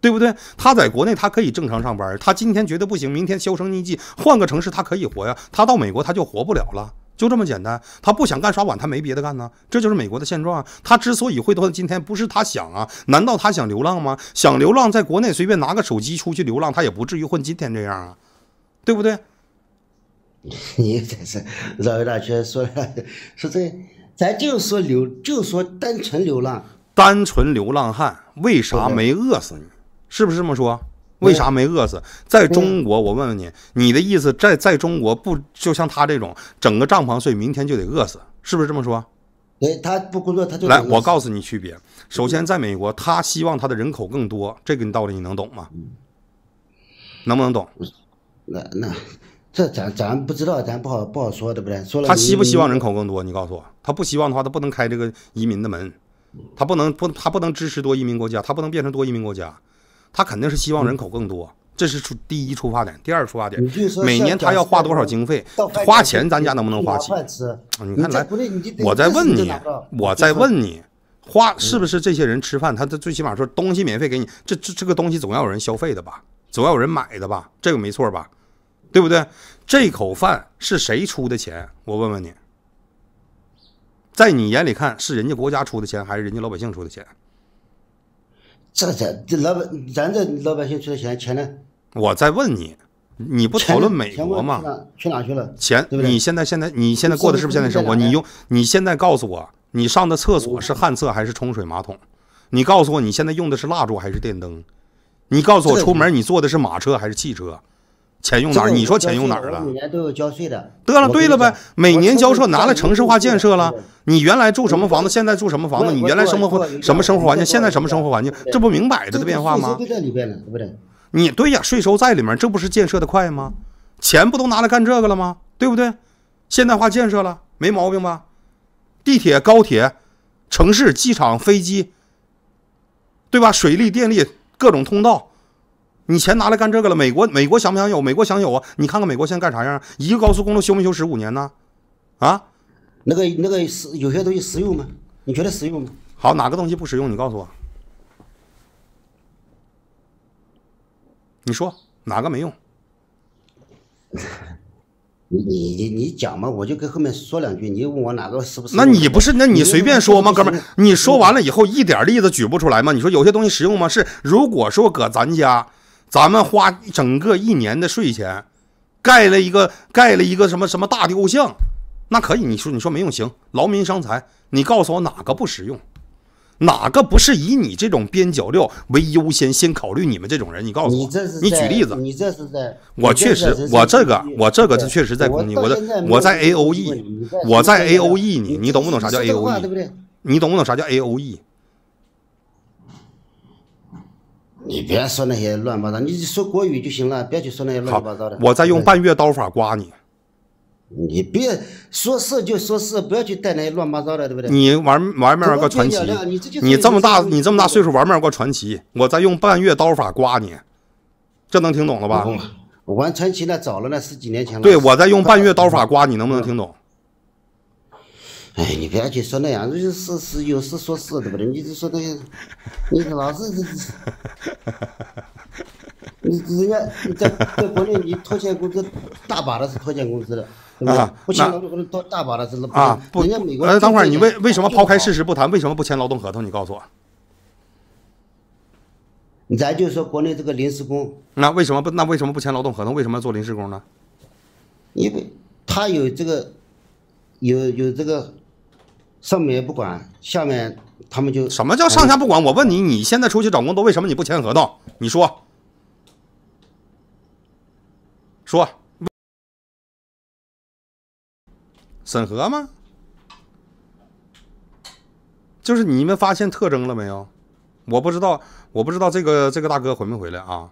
对不对？他在国内他可以正常上班，他今天觉得不行，明天销声匿迹，换个城市他可以活呀。他到美国他就活不了了。就这么简单，他不想干刷碗，他没别的干呢，这就是美国的现状啊。他之所以会到今天，不是他想啊，难道他想流浪吗？想流浪，在国内随便拿个手机出
去流浪，他也不至于混今天这样啊，对不对？你在这绕一大圈，说说这，咱就说流，就说单纯流浪，单纯流浪汉为啥没饿死你？是不是这么说？为啥
没饿死？在中国，我问问你，你的意思在在中国不就像他这种整个帐篷睡，明天就得饿死，是不是这么说？
他不工作他就来。我告诉
你区别。首先，在美国，他希望他的人口更多，这个你道理你能懂吗？能不能懂？那那
这咱咱不知道，咱不好不好说，对不对？说了他希不希望人
口更多？你告诉我，他不希望的话，他不能开这个移民的门，他不能不他不能支持多移民国家，他不能变成多移民国家。他肯定是希望人口更多，这是出第一出发点，第二出发点。每年他要花多少经费，花钱咱家能不能花起？你看，来，
我在问你，我在问你，
花是不是这些人吃饭？他他最起码说东西免费给你，这这这个东西总要有人消费的吧？总要有人买的吧？这个没错吧？对不对？这口饭是谁出的钱？我问问你，在你眼里看是人家国家出的钱，还是人家老百姓出的钱？
这这这，老百咱这老百姓出的钱钱呢？
我在问你，你不讨论美国吗？去哪去了？钱，你现在现在你现在过的是不是现在生活？你用你现在告诉我，你上的厕所是旱厕还是冲水马桶？你告诉我你现在用的是蜡烛还是电灯？你告诉我出门你坐的是马车还是汽车？钱用哪儿？你说钱用哪儿了？每
年都有交税的。得了，对
了呗，每年交税拿来城市化建设了。你原来住什么房子？现在住什么房子？你原来生活
什么生活环境？现在什
么生活环境？这不明摆着的变化吗？在里不你对呀，税收在里面，这不是建设的快吗？钱不都拿来干这个了吗？对不对？现代化建设了，没毛病吧？地铁、高铁、城市、机场、飞机，对吧？水利、电力各种通道。你钱拿来干这个了？美国美国想不想有？美国想有啊！你看看美国现在干啥样？一个高速公路修没修十五年
呢？啊，那个那个是有些东西实用吗？你觉得实用吗？好，哪个东西不实用？你告诉我，你说哪个没用？你你你讲嘛，我就跟后面说两句。你问我哪个是不是？那你不是？那你随便
说嘛，哥们儿。你说完了以后一点例子举不出来吗？你说有些东西实用吗？是，如果说搁咱家。咱们花整个一年的税钱，盖了一个盖了一个什么什么大雕像，那可以？你说你说没用行，劳民伤财。你告诉我哪个不实用，哪个不是以你这种边角料为优先，先考虑你们这种人？你告诉我，你你举例子，
你这是在，我确实，我这个我这个这确实在攻击我的我在 A O E，我在 A O
E，你你懂不懂啥叫 A O E？你懂不懂啥叫 A O E？
你别说那些乱八糟，你说国语就行了，不要去说那些乱七八糟的。我再用半月刀法刮你。你别说是就说是，不要去带那些乱八糟的，对不对？你
玩玩《面个过传奇》，你这么大，你这么大岁数玩《面个过传奇》，我再用半月刀法刮你，
这能听懂了吧？我玩传奇那早了，那十几年前了。对我再用半月刀法刮你，能不能听懂？哎，你不要去说那样，就是事实，有事说事，对不对？你是说那些，你老是，你人家在在国内，你拖欠工资大把的是拖欠工资的，对不对？不签劳动合同，大把的是啊，不，人家美国。哎，等会儿，你为为什么抛
开事实不谈？为什么不签劳动合同？你告诉我。
咱就说国内这个临时工。那为什么不？那为什么不签劳动合同？为什么要做临时工呢？因为他有这个，有有这个。上面也不管，下面他
们就什么叫上下不管？我问你，你现在出去找工作，为什么你不签合同？你说，说审核吗？就是你们发现特征了没有？我不知道，我不知道这个这个大哥回没回来啊？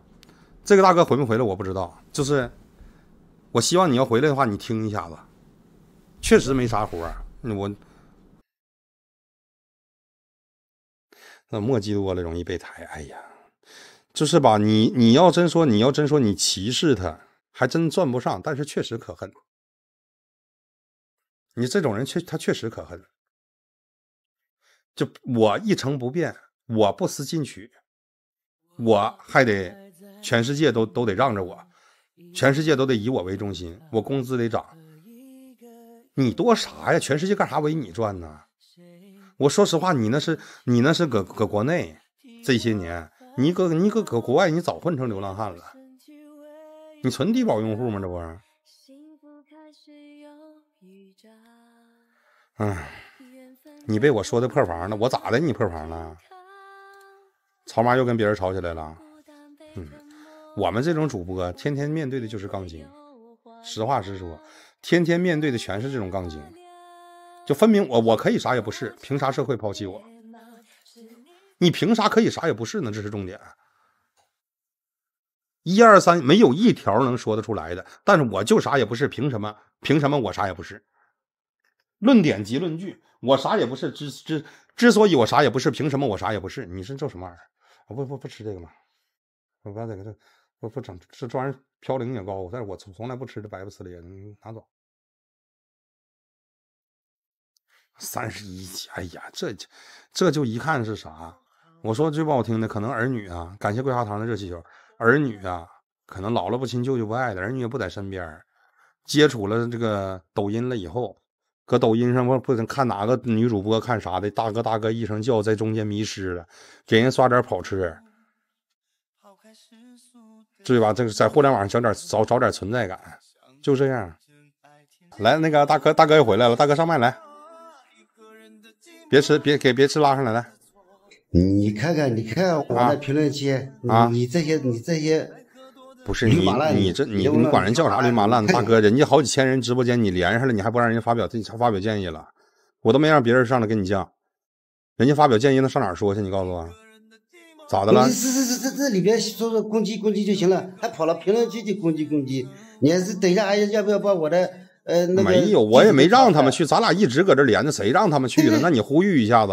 这个大哥回没回来？我不知道。就是我希望你要回来的话，你听一下子，确实没啥活，我。那墨迹多了容易被抬，哎呀，就是吧，你你要真说，你要真说你歧视他，还真赚不上，但是确实可恨。你这种人确他确实可恨。就我一成不变，我不思进取，我还得全世界都都得让着我，全世界都得以我为中心，我工资得涨。你多啥呀？全世界干啥围你转呢？我说实话，你那是你那是搁搁国内，这些年你搁你搁搁国外，你早混成流浪汉了。你纯低保用户吗？这不，哎，你被我说的破房了？我咋的？你破房了？曹妈又跟别人吵起来了。嗯，我们这种主播天天面对的就是杠精，实话实说，天天面对的全是这种杠精。就分明我我可以啥也不是，凭啥社会抛弃我？你凭啥可以啥也不是呢？这是重点。一二三，没有一条能说得出来的。但是我就啥也不是，凭什么？凭什么我啥也不是？论点及论据，我啥也不是。之之之所以我啥也不是，凭什么我啥也不是？你是做什么玩意儿？我不不不吃这个吗？我不要这个这不不整这玩意儿，嘌呤也高，但是我从从来不吃这白不呲咧你拿走。三十一级，哎呀，这这这就一看是啥？我说最不好听的，可能儿女啊，感谢桂花糖的热气球，儿女啊，可能姥姥不亲，舅舅不爱的，儿女也不在身边，接触了这个抖音了以后，搁抖音上不不看哪个女主播看啥的，大哥大哥一声叫，在中间迷失了，给人刷点跑车，对吧？这个在互联网上找点找找点存在感，就这样。来那个大哥，大哥又回来了，大哥上麦来。别吃，别给，别吃，拉上来了。
你看看，你看看，我的评论区，你你这些，你这些，
不是你你这你你管人叫啥驴马烂？大哥，人家好几千人直播间，你连上了，你还不让人家发表建发表建议了？我都没让别人上来跟你犟，人家发表建议那上哪说去？你告诉我，咋的了？这这
这这这里边说说攻击攻击就行了，还跑了评论区去攻击攻击？你还是等一下，还要不要把我的？呃，没有，
我也没让他们去，咱俩一直搁这连着，谁让他们去了？那你呼吁一下子，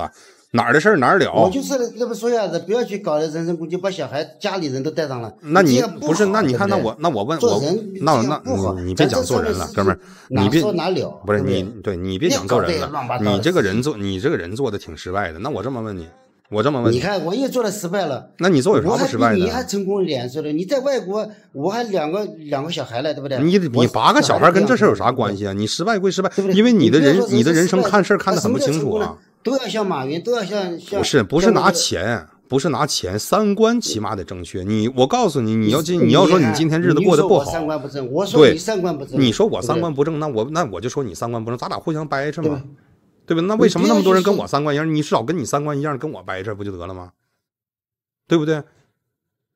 哪儿的事儿哪儿了？我就
是这么说一下子，不要去搞人身攻击，把小孩家里人都带上了。那你不是那你看那我那我问我那那不你别讲做人了，哥们，你别哪了？不是你
对，你别讲做人了，你这个人做你这个人做的挺失败的。那我这么问你。我这么问，你你看
我又做的失败了，那你做有啥不失败的？你还成功两次了，你在外国，我还两个两个小孩了，对不对？你你八个小孩跟这事有
啥关系啊？你失败归失败，因为你的人你的人生看事看得很不清楚啊。
都要像马云，都要像像。不是
不是拿钱，不是拿钱，三观起码得正确。你我告诉你，你要今你要说你今天日子过得不好，三
观不正。我说你三观不正，你说我三观
不正，那我那我就说你三观不正，咱俩互相掰扯嘛。对吧？那为什么那么多人跟我三观一样？你少跟你三观一样，跟我掰扯不就得了吗？对不对？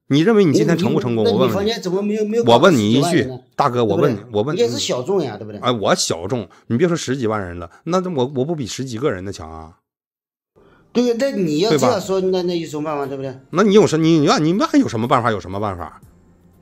你认为你今天成不成功？我问你，
怎么没有没有？我问你一句，
大哥，我问你，我问你，也是小众呀，对不对？哎，我小众，你别说十几万人了，那我我不比十几个人的强啊？
对，那你要这样说，那那有什么办法，对不对？
那你有什你你你那有什么办法？有什么办法？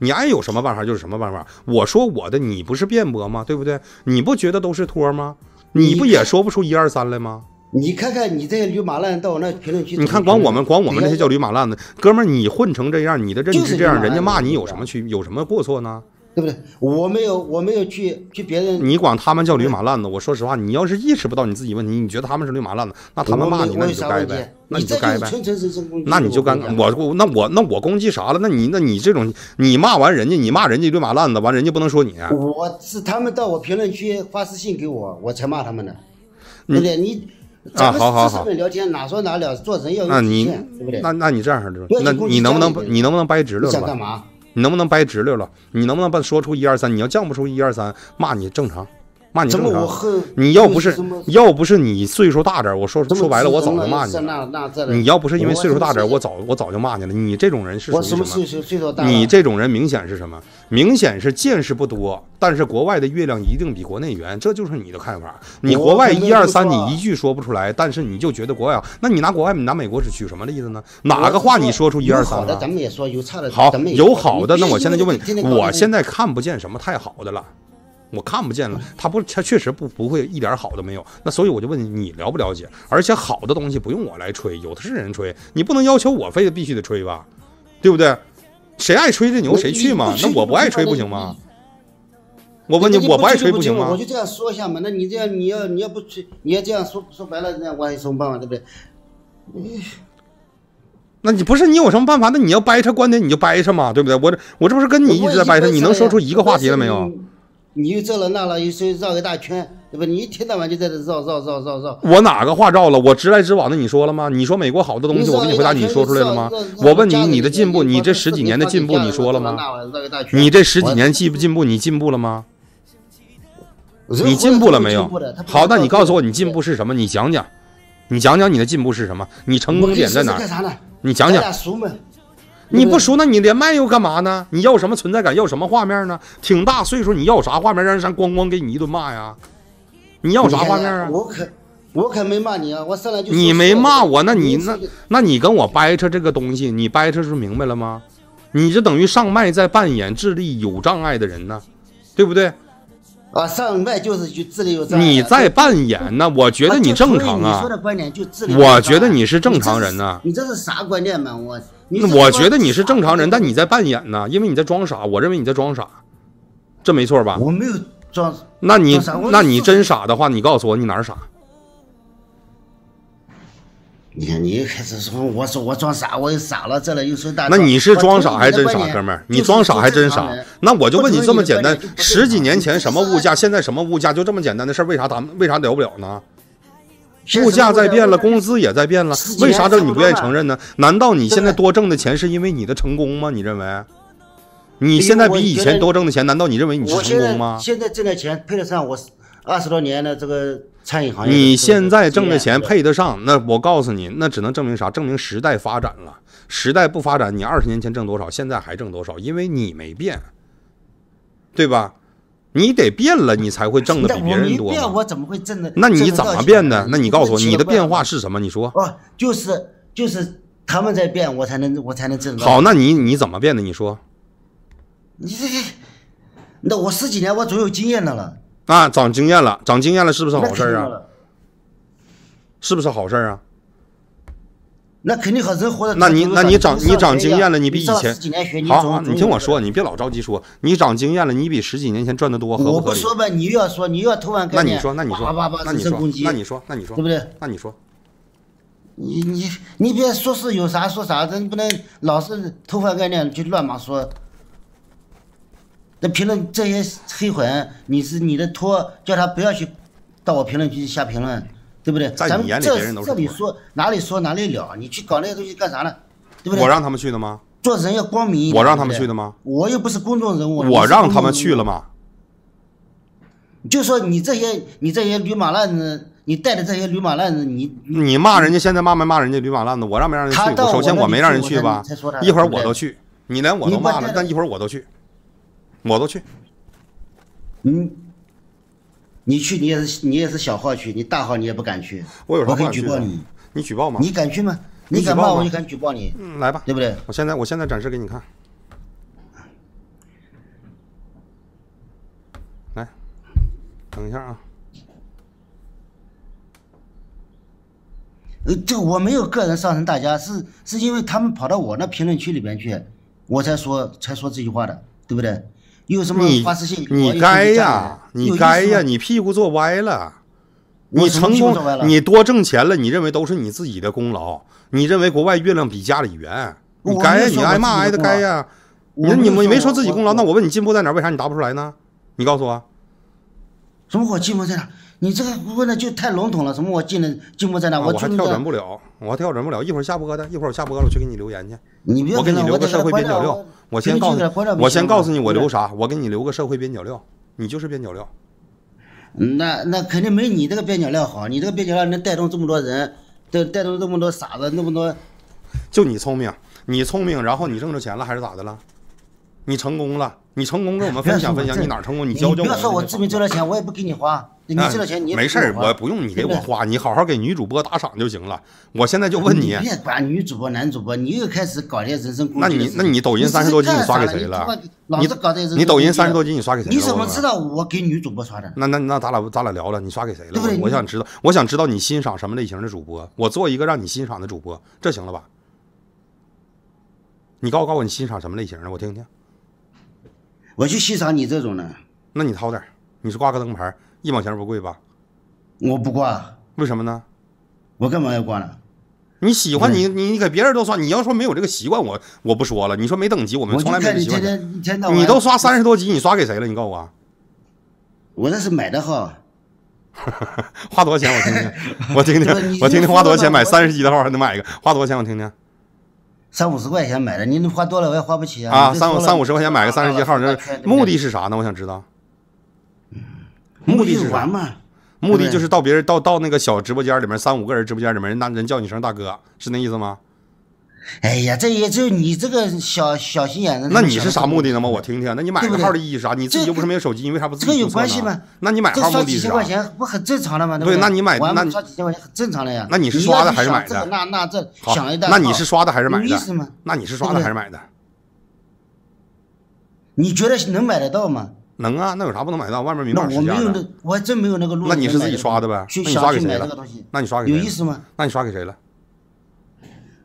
你爱有什么办法就是什么办法。我说我的，你不是辩驳吗？对不对？你不觉得都是托吗？你不也说不出一二三来吗？
你看看你这些驴马烂到我那评论区，你看管我们管我们那些叫
驴马烂的哥们儿，你混成这样，你的认知这样，人家骂你有什么区有什么过错
呢？对不对？我没有，我没有去去别人。
你管他们叫驴马烂子，我说实话，你要是意识不到你自己问题，你觉得他们是驴马烂子，那他们骂你那你就该呗，那你就该呗。那你就该，我我那我那我攻击啥了？那你那你这种，你骂完人家，你骂人家驴马烂子，完人家不能说你。
我是他们到我评论区发私信给我，我才骂他们的。对不对？你咱们好好。那聊天，哪说哪做人要有底线，对不对？那那你这样，式那你能不能你能不能掰直了？想干嘛？
你能不能掰直溜了？你能不能把说出一二三？你要犟不出一二三，骂你正常。骂你这么你要不是要不是你岁数大点我说说白了，我早就骂你
了。你要不是因为岁数大点我
早我早就骂你了。你这种人是属于什么？你这种人明显是什么？明显是见识不多。但是国外的月亮一定比国内圆，这就是你的看法。你国外一二三，你一句说不出来，但是你就觉得国外好。那你拿国外你拿美国是举什么例子呢？哪个话你说出一二三？好的，咱
们也说有差的好，有好的。那我现在就问你，我现
在看不见什么太好的了。我看不见了，他不，他确实不不会一点好都没有。那所以我就问你，你了不了解？而且好的东西不用我来吹，有的是人吹，你不能要求我非得必须得吹吧？对不对？谁爱吹这牛谁去嘛？那我不爱吹不行吗？我问你，我不爱吹不行吗？我就这
样说一下嘛。那你这样，你要你要不吹，你要这样说说白了，那我有什么办法，对不对？
那你不是你有什么办法？那你要掰扯观点，你就掰扯嘛，对不对？我这我这不是
跟你一直在掰扯，你能说出一个话题了没有？你又这了那了，又说绕一大圈，对吧？你一天到晚就在这绕绕绕绕绕。
我哪个话绕了？我直来直往的。你说了吗？你说美国好的东西，我给你回答。你说出来了吗？我问你，你的进步，你这十几年的进步，你说了吗？
你这十几年进不进
步？你进步了吗？你进步了没有？好，那你告诉我，你进步是什么？你讲讲，你讲讲你的进步是什么？你成功点在哪？你讲讲。你不熟，那你连麦又干嘛呢？你要什么存在感？要什么画面呢？挺大岁数，你要啥画面？让人家咣咣给你一顿骂呀？你要啥画面
啊？我可我可没骂你啊，我上来就你没骂我，那你那
那你跟我掰扯这个东西，你掰扯是明白了吗？你这等于上麦在扮演智力有障碍的人呢，对不对？
我上麦就是就智力有你在扮
演呢？我觉得你正常啊。你说的
观点就我觉
得你是正常人呢。
你这是啥观念嘛？我，
我觉得你是正常人，但你在扮演呢，因为你在装傻。我认为你在装傻，这没错吧？我没有装。那你，那你真傻的话，你告诉我你哪儿傻？
你看，你一开始说，我说我装傻，我又傻了，这里又说大。那你是装傻还是真傻，哥们儿？你装傻
还真傻。那我就问你，这么简单，十几年前什么物价，现在什么物价，就这么简单的事，为啥咱们为啥聊不了呢？物价在变了，工资也在变了，为啥这你不愿意承认呢？难道你现在多挣的钱是因为你的成功吗？你认为？你现在比以前多挣的钱，难道你认为你是成功吗？现
在挣的钱配得上我。二十多年的这个餐饮行业，你
现在挣的钱配得上？那我告诉你，那只能证明啥？证明时代发展了。时代不发展，你二十年前挣多少，现在还挣多少？因为你没变，对吧？你得变了，你才会挣的比别人多。那我变，
我怎么会挣的？那你怎么变
的？那你告诉我，你的变化是什么？你说。
哦，就是就是他们在变，我才能我才能挣好，
那你你怎么变的？你说。
你这，那我十几年我总有经验的了。
啊，长经验了，长经验了，是不是好事啊？是不是好事啊？
那肯定和人活的。那你，那你长，你长经验了，你比以前好。你听我说，你别
老着急说，你长经验了，你比十几年前赚的多，合不合理？我不说
呗，你又要说，你又要偷换概念，那你说，那你说，那你说，那你说，对不对？那你说，你你你别说是有啥说啥，咱不能老是偷换概念就乱码说。那评论这些黑粉，你是你的托，叫他不要去到我评论区去瞎评论，对不对？在你眼里，别人都是这这里说哪里说哪里了？你去搞那些东西干啥呢？对不对？我让他们去的吗？做人要光明一点。我让他们去的吗？我又不是公众人物。我让他们去了吗？就说你这些，你这些驴马烂子，你带着这些驴马烂子，你你骂人家，现在骂没骂人家驴马烂
子？我让没让人去？首先我没让人去吧？一会儿我都去，你连我都骂了，但一会儿我都去。
我都去。嗯，你去，你也是，你也是小号去，你大号你也不敢去。我有啥？我可以举报你。你举报吗？你敢去吗？你敢报我就敢举报你。嗯，来吧，对不对？我现在，我现在展示给你看。来，等一下啊。呃，这个我没有个人上升，大家是是因为他们跑到我那评论区里面去，我才说才说这句话的，对不对？你你该呀，你该呀，你屁股坐歪
了，你成功，你多挣钱了，你认为都是你自己的功劳，你认为国外月亮比家里圆，你该呀，你挨骂挨的该呀，你你没说自己功劳，那我问你进步
在哪，为啥你答不出来呢？你告诉我，什么我进步在哪？你这个问的就太笼统了，什么我进的进步在哪？我还跳转不
了，我还跳转不了一会儿下播的一会儿我下播了，我去给你留言去，你别我给你留个社会边角料。我先告诉你，我先告诉你，我留啥？
我给你留个社会边角料，你就是边角料。那那肯定没你这个边角料好，你这个边角料能带动这么多人，带带动这么多傻子，那么多，就你聪明，你聪明，然后你挣着钱了还是咋的了？你成
功了，你成功跟我们分享分享，你哪成功？你教教。不要说我自
己挣了钱，我也不给你花。你挣了钱，你没事儿，我不
用你给我花，你好好给女主播打赏就行了。我现在就问你，别
管女主播、男主播，你又开始搞那些人身攻击。那你那你抖音三十多级，你刷给谁了？老子搞这。你抖音三十多级，你刷给谁？你怎么知道我给女主播刷的？
那那那咱俩咱俩聊了，你刷给谁了？对对？我想知道，我想知道你欣赏什么类型的主播？我做一个让你欣赏的主播，这行了吧？你告诉我，你欣赏什么类型的？我听听。我就欣赏你这种的，那你掏点你是挂个灯牌，一毛钱不贵吧？我不挂，为什么呢？我干嘛要挂呢？你喜欢你你你给别人都刷，你要说没有这个习惯，我我不说了。你说没等级，我们从来没有习惯。
你天天你都
刷三十多级，你刷给谁了？你告诉我。我那是买的号。
花多少钱？我听听，我听听，我听听花多少钱买三
十级的号，还能买一个？花多少
钱？我听听。三五十块钱买的，你能花多了我也花不起啊！啊，三五三五十块钱买个三十一号，那目
的是啥呢？我想知道，目的是玩嘛？目的就是到别人到到那个小直播间里面，三五个人直播间里面，人那人叫你一声大哥，是那意思吗？
哎呀，这也就你这个小小心眼的。那你是啥目
的呢吗？我听听。那你买个号的意义啥？你自己又不是没有手机，你为啥不自己刷呢？这有关系吗？那你买号目的是啥？几千块钱
不很正常了吗？对，那你买那你刷几千块钱很正常的呀。那你是刷的还是买的？那那这想一想，那你是刷的还是买的？有意思吗？那你是刷的还是买的？
你觉得能买得到吗？能啊，那有啥不能买到？外面明码实价的。我没有，
我还真没有那个路。那你是自己刷的呗？去刷去买这个东西？那你刷有意思吗？那你刷给谁了？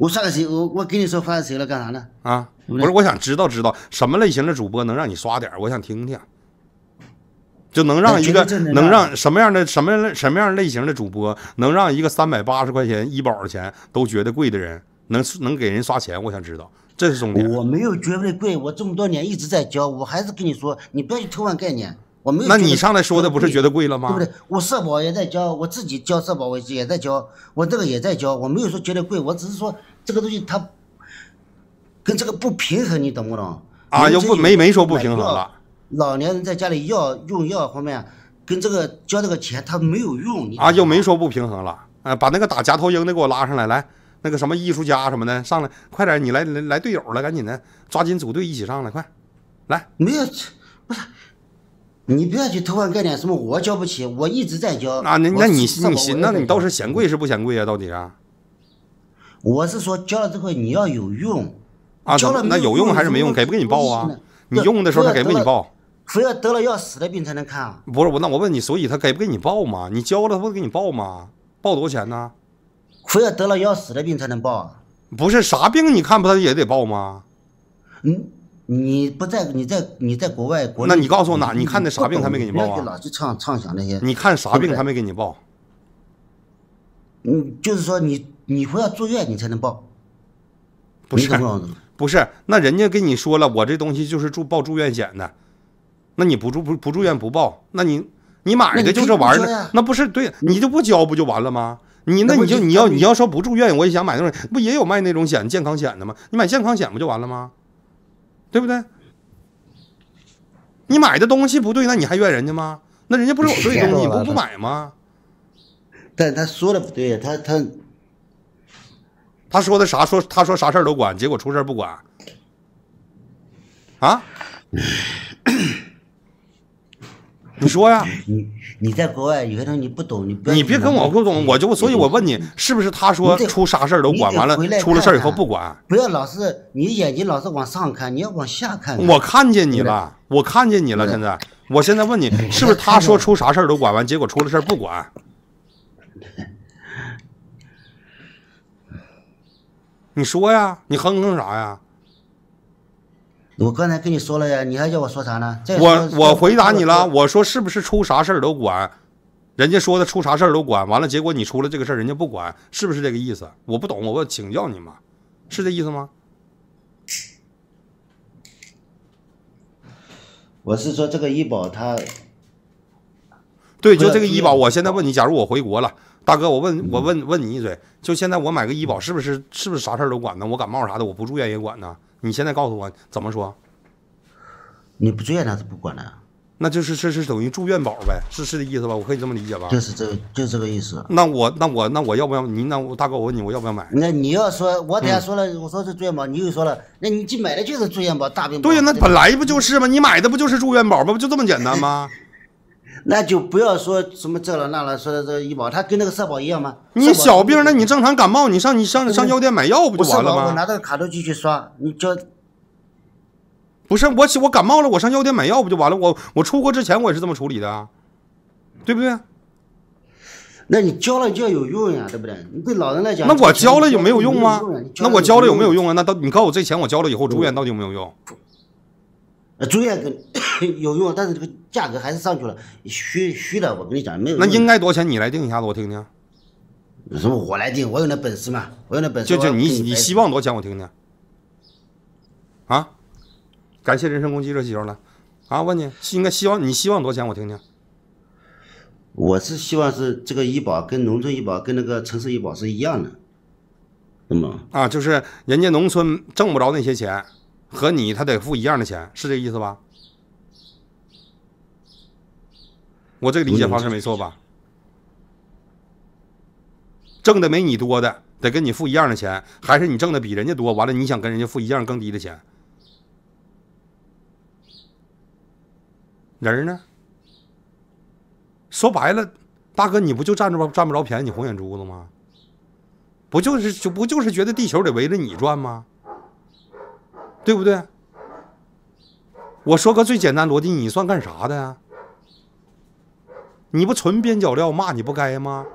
我刷个谁？我我跟你说，刷个谁了？干啥呢？
啊！不是，我想知道知道什么类型的主播能让你刷点？我想听听，就能让一个能让
什么样的什
么什么样类型的主播能让一个三百八十块钱医保的钱都觉得贵的人能能给人刷钱？我想知道这是重点。
我没有觉得贵，我这么多年一直在交。我还是跟你说，你不要去偷换概念，我没。那你上来说的不是觉得贵了吗？对不对？我社保也在交，我自己交社保我也在交，我这个也在交，我没有说觉得贵，我只是说。这个东西它跟这个不平衡，你懂不懂？啊，又不没没说不平衡了。老年人在家里药用药方面，跟这个交这个钱，他没有用。
啊，又没说不平衡了。啊，把那个打夹头鹰的给我拉上来，来那个什么艺术家什么的上来，快点，你来来来队友了，赶紧的，抓紧组队一起上来，快，来。
没有，不是，你不要去偷换概念，什么我交不起，我一直在交。啊，那那你你你那，你倒
是嫌贵是不嫌贵啊？到底啊？我是
说，交了之后你要有用，啊，那有用还是没用？给不给你报啊？你用的时候他给不给你报？非要得了要死的病才能看啊？不是我，那我问你，所以他给不给你报吗？
你交了他不给你报吗？报多少钱呢？非要得了要死的病才能报啊？不是啥病，你看不他也得报吗？
嗯，你不在，你在你在国外国，那你告诉我哪？你看的啥病他没给你报啊？老去畅畅想那些。你看啥病他没给你报？嗯，就是说你。你非要住院你才能报，不是？
不是，那人家跟你说了，我这东西就是住报住院险的，那你不住不不住院不报，那你你买个就这玩儿，那不是对，你就不交不就完了吗？你那你就你要你要说不住院，我也想买那种，不也有卖那种险健康险的吗？你买健康险不就完了吗？对不对？你买的东西不对，那你还怨人家吗？那人家不是我对东西你不不买吗？但他说的不对，他他。他说的啥？说他说啥事儿都管，结果出事儿不管，啊？
你说呀，你你在国外有些东西你不懂，你你别跟我不懂，我就所以，我问你，是不是他说出
啥事儿都管完了，出了事儿以后不管？
不要老是你眼睛老是往上看，你要往下看。我
看见你了，我看见你了。现在，我现在问你，是不是他说出啥事儿都管完，结果出了事儿不
管？你说呀，你哼哼啥呀？我刚才跟你说了呀，你还叫我说啥呢？我我
回答你了，我说是不是出啥事儿都管？人家说的出啥事儿都管，完了结果你出了这个事儿，人家不管，是不是这个意思？我不懂，我我请教你们，是这意思吗？
我是说这个医保，它，对，就这个医保，我现
在问你，假如我回国了。大哥，我问我问问你一嘴，就现在我买个医保是不是是不是啥事儿都管呢？我感冒啥的，我不住院也管呢？你现在告诉我怎么说？
你不住院那是不管的，
那就是这是等于住院保呗，是是这意思吧？我可以这么理解吧？就是这，就这个意思。那我那我那我要不要你那大哥？我问你，我要不要买？
那你要说，我等下说了，我说是住院保，你又说了，那你既买的就是住院保，大病保。对呀，那本来不就是吗？你买的不就是住院保吗？不就这么简单吗？那就不要说什么这了那了，说的这个医保，它跟那个社保一样吗？你小
病，那你正常感冒，你上你上上药店买药不就完了吗？我拿这个
卡都继续刷，你交。
不是我我感冒了，我上药店买药不就完了？我我出国之前我也是这么处理的，对不对？
那你交了就有用呀，对不对？你对老人来讲，那我交了有没有用吗？那我交了有没有用啊？
那到你告诉我这钱我交了以后住院到底有没有用？
住院跟。有用，但是这个价格还是上去了，虚虚的。我跟你讲，没有。那应该
多少钱？你来定一下子，我听听。什么？我
来定？我有那本事吗？我有那本事？就就你，你希
望多少钱？我听听。啊？感谢人身攻击热气球
了。啊？问你，应该希望你希望多少钱？我听听。我是希望是这个医保跟农村医保跟那个城市医保是一样的，那么
啊，就是人家农村挣不着那些钱，和你他得付一样的钱，是这意思吧？我这个理解方式没错吧？挣的没你多的，得跟你付一样的钱，还是你挣的比人家多？完了，你想跟人家付一样更低的钱？人呢？说白了，大哥，你不就占着占不着便宜，你红眼珠子吗？不就是就不就是觉得地球得围着你转吗？对不对？我说个最简单逻辑，你算干啥的呀？你不纯边角料，骂你不该吗？